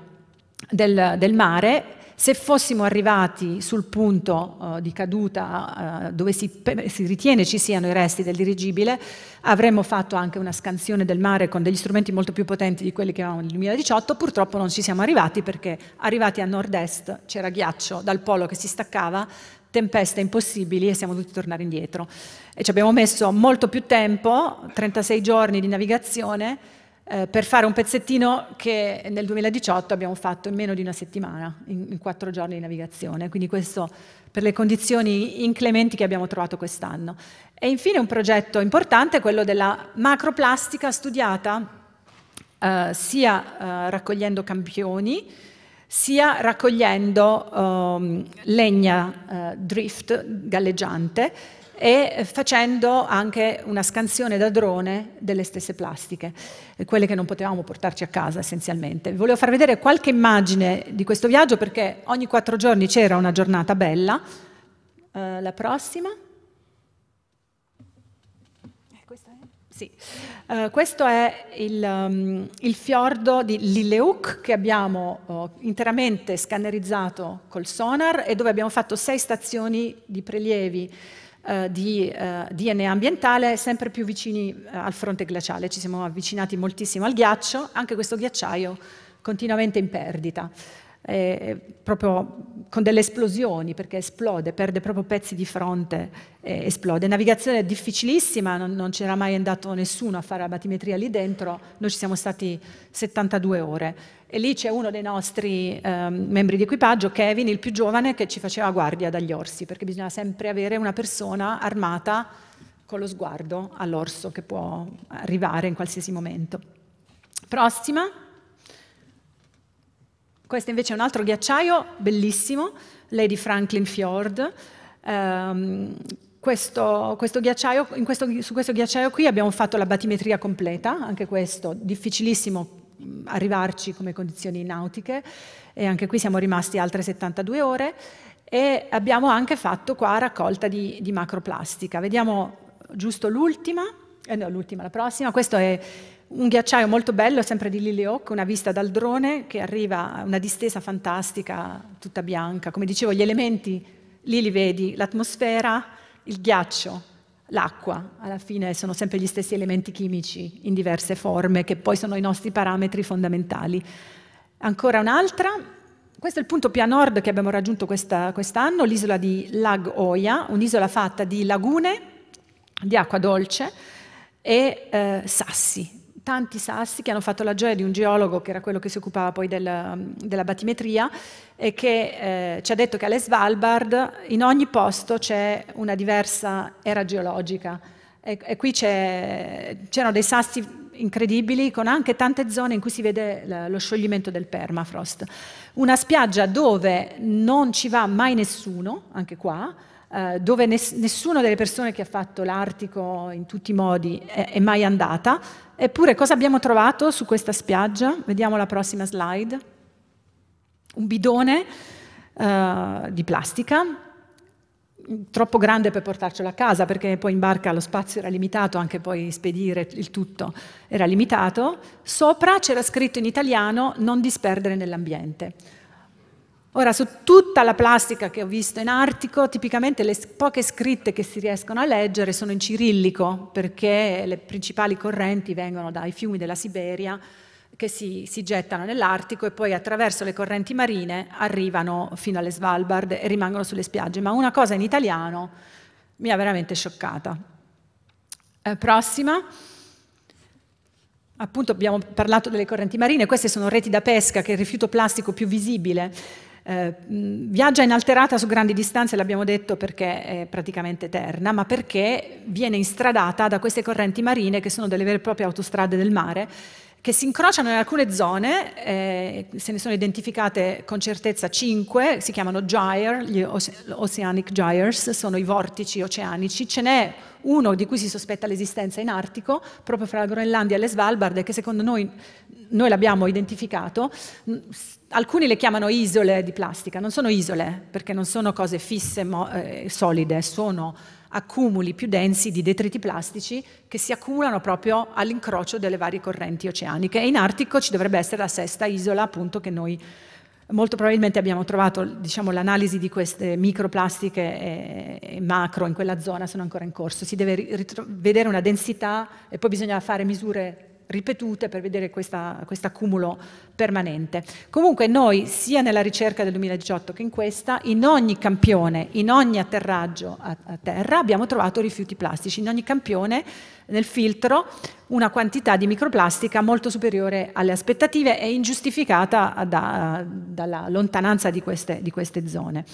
del, del mare se fossimo arrivati sul punto uh, di caduta uh, dove si, si, ritiene ci siano i resti del dirigibile, avremmo fatto anche una scansione del mare con degli strumenti molto più potenti di quelli che avevamo nel 2018, purtroppo non ci siamo arrivati perché arrivati a nord-est c'era ghiaccio dal polo che si staccava, tempeste impossibili e siamo dovuti tornare indietro. E ci abbiamo messo molto più tempo, 36 giorni di navigazione, eh, per fare un pezzettino che nel 2018 abbiamo fatto in meno di una settimana, in, in quattro giorni di navigazione, quindi questo per le condizioni inclementi che abbiamo trovato quest'anno. E infine un progetto importante è quello della macroplastica studiata eh, sia eh, raccogliendo campioni, sia raccogliendo um, legna uh, drift galleggiante e facendo anche una scansione da drone delle stesse plastiche, quelle che non potevamo portarci a casa essenzialmente. volevo far vedere qualche immagine di questo viaggio perché ogni quattro giorni c'era una giornata bella. Eh, la prossima. Eh, sì. Uh, questo è il, um, il, fiordo di Lilleuc che abbiamo oh, interamente scannerizzato col sonar e dove abbiamo fatto sei stazioni di prelievi eh, di eh, DNA ambientale sempre più vicini eh, al fronte glaciale, ci siamo avvicinati moltissimo al ghiaccio, anche questo ghiacciaio continuamente in perdita eh, proprio con delle esplosioni, perché esplode, perde proprio pezzi di fronte, eh, esplode. Navigazione difficilissima, non, non c'era mai andato nessuno a fare la batimetria lì dentro, noi ci siamo stati 72 ore. E lì c'è uno dei nostri eh, membri di equipaggio, Kevin, il più giovane, che ci faceva guardia dagli orsi, perché bisogna sempre avere una persona armata con lo sguardo all'orso che può arrivare in qualsiasi momento. Prossima. Questo invece è un altro ghiacciaio bellissimo, Lady Franklin Fjord. Um, questo, questo ghiacciaio, questo, su questo ghiacciaio qui abbiamo fatto la batimetria completa, anche questo difficilissimo arrivarci come condizioni nautiche e anche qui siamo rimasti altre 72 ore e abbiamo anche fatto qua raccolta di, di macroplastica. Vediamo giusto l'ultima, eh no, l'ultima, la prossima, questo è un ghiacciaio molto bello, sempre di Liliocco, una vista dal drone che arriva, una distesa fantastica, tutta bianca. Come dicevo, gli elementi lì li vedi, l'atmosfera, il ghiaccio, l'acqua, alla fine sono sempre gli stessi elementi chimici in diverse forme, che poi sono i nostri parametri fondamentali. Ancora un'altra, questo è il punto più a nord che abbiamo raggiunto questa, quest'anno, l'isola di Lag Oia, un'isola fatta di lagune, di acqua dolce e eh, sassi, tanti sassi che hanno fatto la gioia di un geologo che era quello che si occupava poi del, um, della batimetria e che eh, ci ha detto che alle Svalbard in ogni posto c'è una diversa era geologica e, e qui c'erano dei sassi incredibili con anche tante zone in cui si vede lo scioglimento del permafrost. Una spiaggia dove non ci va mai nessuno, anche qua, eh, dove ness- nessuna delle persone che ha fatto l'Artico in tutti i modi è, è mai andata. Eppure cosa abbiamo trovato su questa spiaggia? Vediamo la prossima slide. Un bidone Uh, di plastica, troppo grande per portarcelo a casa perché poi in barca lo spazio era limitato, anche poi spedire il tutto era limitato. Sopra c'era scritto in italiano non disperdere nell'ambiente. Ora, su tutta la plastica che ho visto in Artico, tipicamente le poche scritte che si riescono a leggere sono in cirillico, perché le principali correnti vengono dai fiumi della Siberia che si, si gettano nell'Artico e poi attraverso le correnti marine arrivano fino alle Svalbard e rimangono sulle spiagge. Ma una cosa in italiano mi ha veramente scioccata. Eh, prossima. Appunto abbiamo parlato delle correnti marine, queste sono reti da pesca che è il rifiuto plastico più visibile. Eh, viaggia inalterata su grandi distanze, l'abbiamo detto perché è praticamente eterna, ma perché viene instradata da queste correnti marine che sono delle vere e proprie autostrade del mare che si incrociano in alcune zone, eh, se ne sono identificate con certezza 5, si chiamano gyre, gli oceanic gyres, sono i vortici oceanici, ce n'è uno di cui si sospetta l'esistenza in Artico, proprio fra la Groenlandia e le Svalbard, che secondo noi, noi l'abbiamo identificato, alcuni le chiamano isole di plastica, non sono isole perché non sono cose fisse, eh, solide, sono accumuli più densi di detriti plastici che si accumulano proprio all'incrocio delle varie correnti oceaniche e in Artico ci dovrebbe essere la sesta isola appunto che noi molto probabilmente abbiamo trovato diciamo, l'analisi di queste microplastiche e, macro in quella zona sono ancora in corso, si deve vedere una densità e poi bisogna fare misure ripetute per vedere questo accumulo permanente. Comunque noi sia nella ricerca del 2018 che in questa, in ogni campione, in ogni atterraggio a, a terra abbiamo trovato rifiuti plastici, in ogni campione nel filtro una quantità di microplastica molto superiore alle aspettative e ingiustificata da, dalla lontananza di queste, di queste zone.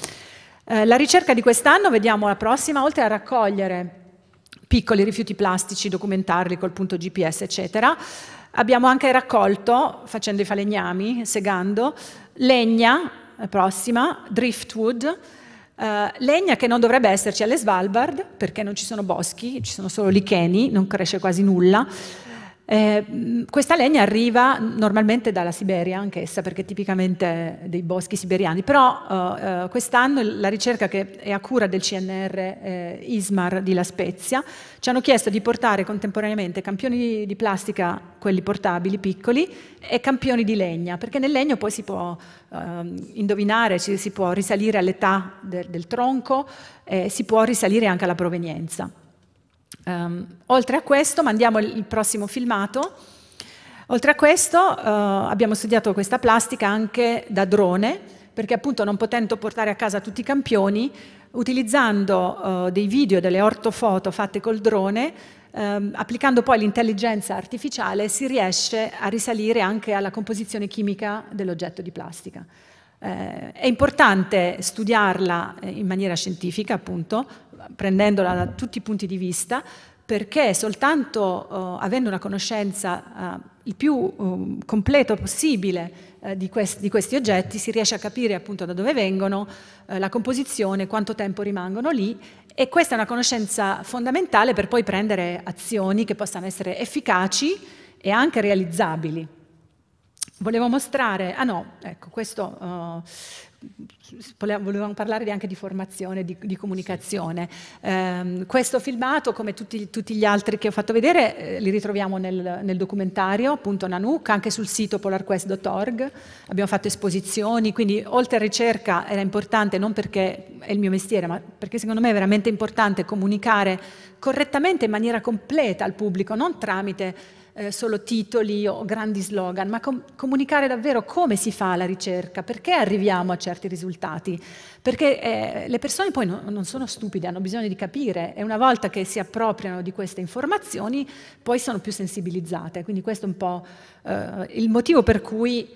Eh, la ricerca di quest'anno, vediamo la prossima, oltre a raccogliere piccoli rifiuti plastici, documentarli col punto GPS, eccetera. Abbiamo anche raccolto, facendo i falegnami, segando, legna eh, prossima, driftwood, Uh, legna che non dovrebbe esserci alle Svalbard perché non ci sono boschi, ci sono solo licheni, non cresce quasi nulla. Eh, questa legna arriva normalmente dalla Siberia anch'essa, perché tipicamente dei boschi siberiani, però eh, eh quest'anno la ricerca che è a cura del CNR eh, ISMAR di La Spezia ci hanno chiesto di portare contemporaneamente campioni di plastica, quelli portabili, piccoli, e campioni di legna, perché nel legno poi si può ehm, indovinare, ci, si può risalire all'età de, del tronco, eh, si può risalire anche alla provenienza. Um, oltre a questo, mandiamo il prossimo filmato, oltre a questo uh, abbiamo studiato questa plastica anche da drone, perché appunto non potendo portare a casa tutti i campioni, utilizzando uh, dei video, delle ortofoto fatte col drone, um, applicando poi l'intelligenza artificiale si riesce a risalire anche alla composizione chimica dell'oggetto di plastica. Eh, è importante studiarla eh, in maniera scientifica, appunto, prendendola da tutti i punti di vista, perché soltanto eh, avendo una conoscenza eh, il più um, completo possibile eh, di, quest di, questi oggetti si riesce a capire appunto da dove vengono, eh, la composizione, quanto tempo rimangono lì e questa è una conoscenza fondamentale per poi prendere azioni che possano essere efficaci e anche realizzabili volevo mostrare, ah no, ecco, questo eh, volevamo parlare anche di formazione, di, di comunicazione. Sì. Eh, questo filmato, come tutti, tutti, gli altri che ho fatto vedere, eh, li ritroviamo nel, nel, documentario, appunto Nanook, anche sul sito polarquest.org. Abbiamo fatto esposizioni, quindi oltre a ricerca era importante, non perché è il mio mestiere, ma perché secondo me è veramente importante comunicare correttamente in maniera completa al pubblico, non tramite eh, solo titoli o grandi slogan, ma com comunicare davvero come si fa la ricerca, perché arriviamo a certi risultati, perché eh, le persone poi no non sono stupide, hanno bisogno di capire e una volta che si appropriano di queste informazioni poi sono più sensibilizzate, quindi questo è un po' eh, il motivo per cui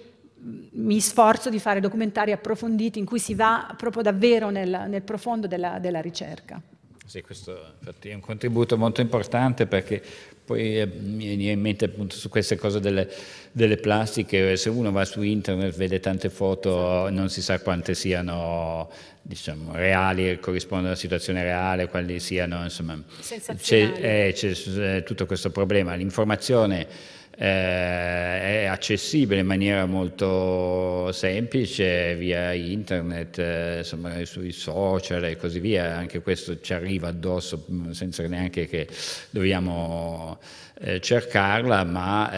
mm, mi sforzo di fare documentari approfonditi in cui si va proprio davvero nel, nel profondo della, della ricerca. Sì, questo è un contributo molto importante perché poi eh, mi viene in mente appunto su queste cose delle, delle, plastiche, se uno va su internet vede tante foto, non si sa quante siano diciamo, reali, corrispondono alla situazione reale, quali siano, insomma, eh, c'è eh, tutto questo problema. L'informazione eh, è accessibile in maniera molto semplice via internet, eh, insomma, sui social e così via, anche questo ci arriva addosso senza neanche che dobbiamo eh, cercarla, ma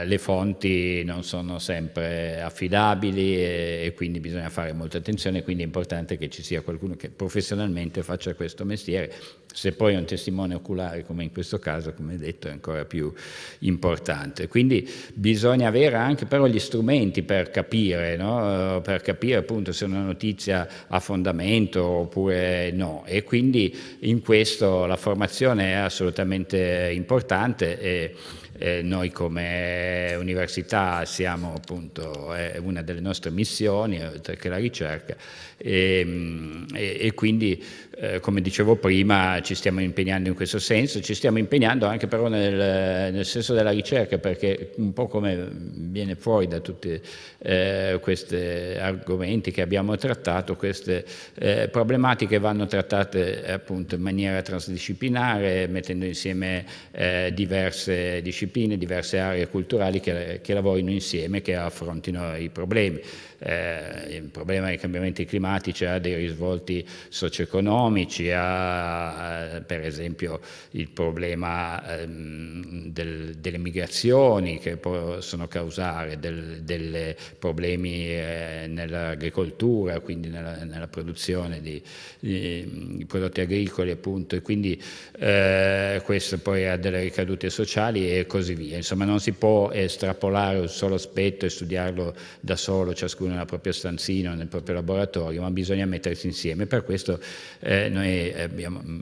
eh, le fonti non sono sempre affidabili e, e, quindi bisogna fare molta attenzione, quindi è importante che ci sia qualcuno che professionalmente faccia questo mestiere. Se poi è un testimone oculare, come in questo caso, come detto, è ancora più importante. Quindi bisogna avere anche però gli strumenti per capire, no? Eh, per capire appunto se una notizia ha fondamento oppure no. E quindi in questo la formazione è assolutamente importante importante e, e noi come università siamo appunto, è una delle nostre missioni, oltre che la ricerca, e, e quindi eh, come dicevo prima, ci stiamo impegnando in questo senso, ci stiamo impegnando anche però nel, nel senso della ricerca, perché un po' come viene fuori da tutti eh, questi argomenti che abbiamo trattato, queste eh, problematiche vanno trattate appunto in maniera transdisciplinare, mettendo insieme eh, diverse discipline, diverse aree culturali che, che lavorino insieme, che affrontino i problemi eh, il problema dei cambiamenti climatici ha dei risvolti socio-economici, ha eh, per esempio il problema ehm, del, delle migrazioni che possono causare dei problemi eh, nell'agricoltura, quindi nella, nella produzione di, di, di, prodotti agricoli appunto e quindi eh, questo poi ha delle ricadute sociali e così via. Insomma non si può estrapolare un solo aspetto e studiarlo da solo ciascuno nella propria stanzina, nel proprio laboratorio, ma bisogna mettersi insieme. Per questo eh, noi abbiamo, mm,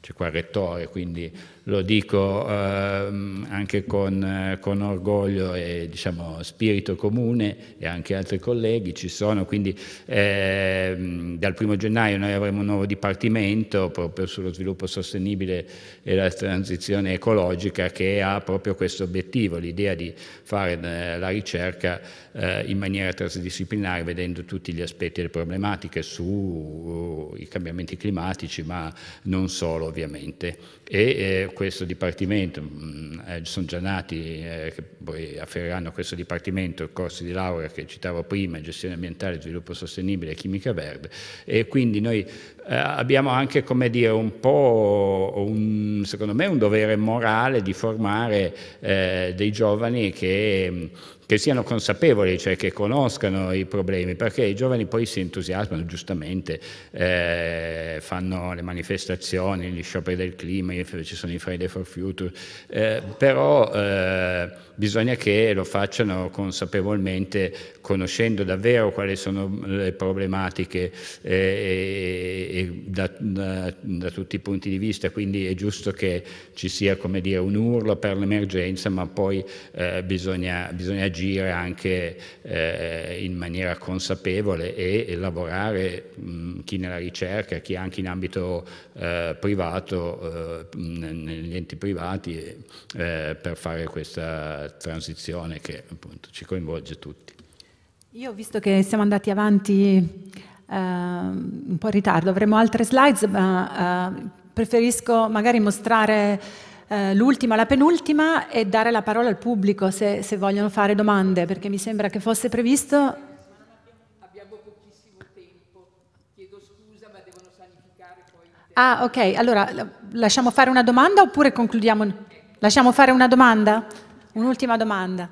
c'è qua il rettore, quindi lo dico eh, anche con, con, orgoglio e diciamo, spirito comune e anche altri colleghi ci sono, quindi eh, dal primo gennaio noi avremo un nuovo dipartimento proprio sullo sviluppo sostenibile e la transizione ecologica che ha proprio questo obiettivo, l'idea di fare eh, la ricerca eh, in maniera transdisciplinare vedendo tutti gli aspetti e le problematiche sui uh, cambiamenti climatici ma non solo ovviamente e eh, questo dipartimento, mh, mm, eh, sono già nati, eh, che poi afferiranno a questo dipartimento corsi di laurea che citavo prima, gestione ambientale, sviluppo sostenibile e chimica verde e quindi noi eh, abbiamo anche, come dire, un po', un, secondo me, un dovere morale di formare eh, dei giovani che, che, siano consapevoli, cioè che conoscano i problemi, perché i giovani poi si entusiasmano, giustamente, eh, fanno le manifestazioni, gli scioperi del clima, ci sono i Friday for Future, eh, però eh, bisogna che lo facciano consapevolmente, conoscendo davvero quali sono le problematiche eh, e da, da, da, tutti i punti di vista, quindi è giusto che ci sia dire, un urlo per l'emergenza, ma poi eh, bisogna, bisogna, agire anche eh, in maniera consapevole e, e lavorare mh, mm, chi nella ricerca, chi anche in ambito eh, privato, eh, negli enti privati, eh, per fare questa transizione che appunto ci coinvolge tutti. Io ho visto che siamo andati avanti Ehm, un po' in ritardo, avremo altre slides, ma eh, preferisco magari mostrare eh, l'ultima, la penultima e dare la parola al pubblico se, se vogliono fare domande, perché mi sembra che fosse previsto abbiamo pochissimo tempo chiedo scusa ma devono sanificare Ah, ok. Allora, lasciamo fare una domanda oppure concludiamo? Lasciamo fare una domanda? Un'ultima domanda.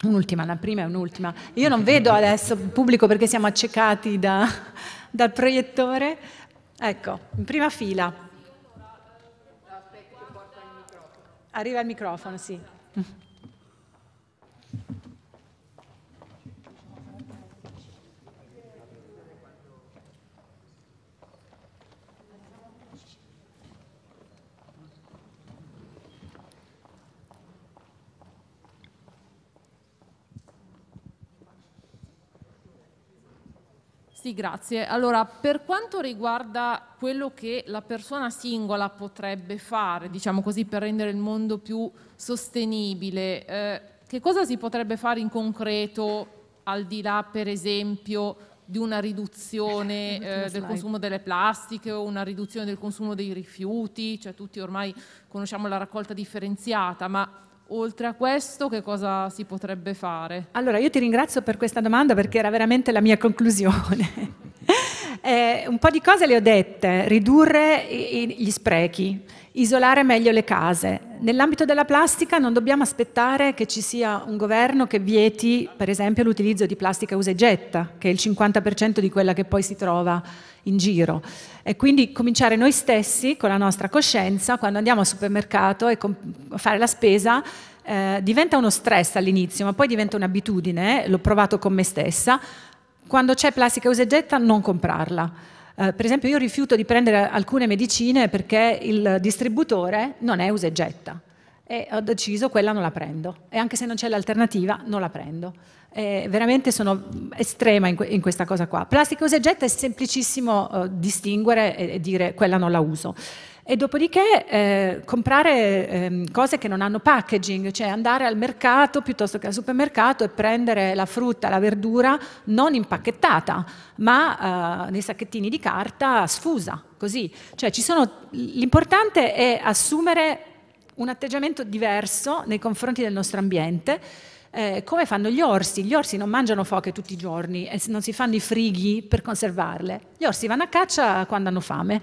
Un'ultima, la prima è un'ultima. Io non vedo adesso il pubblico perché siamo accecati da, dal proiettore. Ecco, in prima fila. Arriva il microfono, sì. Sì, grazie. Allora, per quanto riguarda quello che la persona singola potrebbe fare, diciamo così, per rendere il mondo più sostenibile, eh, che cosa si potrebbe fare in concreto al di là, per esempio, di una riduzione eh, del consumo delle plastiche o una riduzione del consumo dei rifiuti, cioè tutti ormai conosciamo la raccolta differenziata, ma Oltre a questo, che cosa si potrebbe fare? Allora, io ti ringrazio per questa domanda perché era veramente la mia conclusione. eh, un po' di cose le ho dette, ridurre gli sprechi, isolare meglio le case. Nell'ambito della plastica non dobbiamo aspettare che ci sia un governo che vieti, per esempio, l'utilizzo di plastica usa e getta, che è il 50% di quella che poi si trova in giro. E quindi cominciare noi stessi, con la nostra coscienza, quando andiamo al supermercato e fare la spesa, eh, diventa uno stress all'inizio, ma poi diventa un'abitudine, l'ho provato con me stessa. Quando c'è plastica usa e getta, non comprarla. Uh, per esempio io rifiuto di prendere alcune medicine perché il distributore non è usa e getta e ho deciso quella non la prendo e anche se non c'è l'alternativa non la prendo. Eh, veramente sono estrema in, in, questa cosa qua. Plastica usa e getta è semplicissimo eh, distinguere e, e, dire quella non la uso. E dopodiché eh, comprare ehm, cose che non hanno packaging, cioè andare al mercato piuttosto che al supermercato e prendere la frutta, la verdura non impacchettata, ma eh, nei sacchettini di carta sfusa, così. Cioè, l'importante è assumere un atteggiamento diverso nei confronti del nostro ambiente eh, come fanno gli orsi. Gli orsi non mangiano foche tutti i giorni e non si fanno i frighi per conservarle. Gli orsi vanno a caccia quando hanno fame.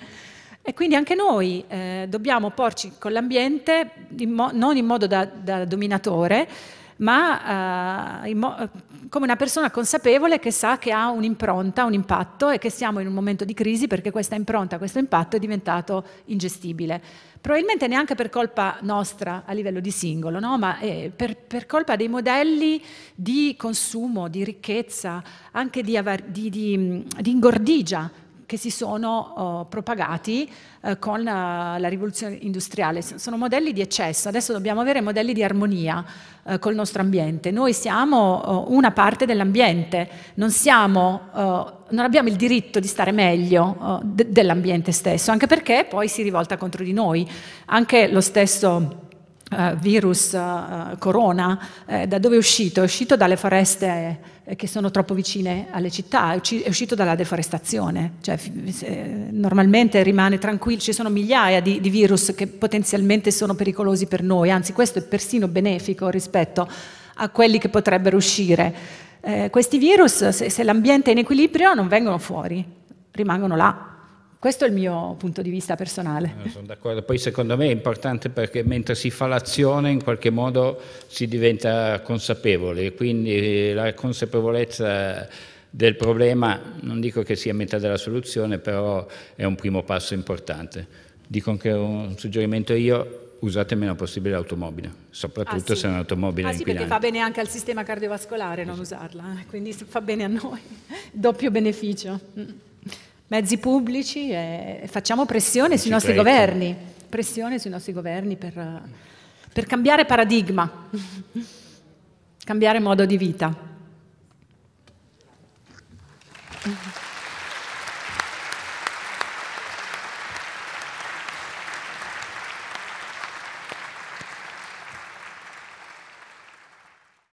E quindi anche noi eh, dobbiamo porci con l'ambiente in mo- non in modo da, da dominatore, ma eh, come una persona consapevole che sa che ha un'impronta, un impatto e che siamo in un momento di crisi perché questa impronta, questo impatto è diventato ingestibile. Probabilmente neanche per colpa nostra a livello di singolo, no? ma eh, per, per, colpa dei modelli di consumo, di ricchezza, anche di, di, di, di ingordigia che si sono uh, propagati uh, con uh, la rivoluzione industriale. sono modelli di eccesso, adesso dobbiamo avere modelli di armonia eh, col nostro ambiente. Noi siamo oh, una parte dell'ambiente, non, oh, non, abbiamo il diritto di stare meglio de dell'ambiente stesso, anche perché poi si rivolta contro di noi. Anche lo stesso Uh, virus uh, corona, eh, da dove è uscito? È uscito dalle foreste eh, che sono troppo vicine alle città, è, uscito dalla deforestazione. Cioè, normalmente rimane tranquillo, ci sono migliaia di, di, virus che potenzialmente sono pericolosi per noi, anzi questo è persino benefico rispetto a quelli che potrebbero uscire. questi virus, se, se l'ambiente è in equilibrio, non vengono fuori, rimangono là questo è il mio punto di vista personale. Eh, sono d'accordo, poi secondo me è importante perché mentre si fa l'azione in qualche modo si diventa consapevoli, quindi eh, la consapevolezza del problema non dico che sia metà della soluzione, però è un primo passo importante. Dico anche un suggerimento io, usate meno possibile l'automobile, soprattutto ah, sì. se è un'automobile ah, inquinante. Sì, perché fa bene anche al sistema cardiovascolare non usarla, eh, quindi fa bene a noi, doppio beneficio. Mm mezzi pubblici e facciamo pressione sui nostri governi, pressione sui nostri governi per, per cambiare paradigma, cambiare modo di vita.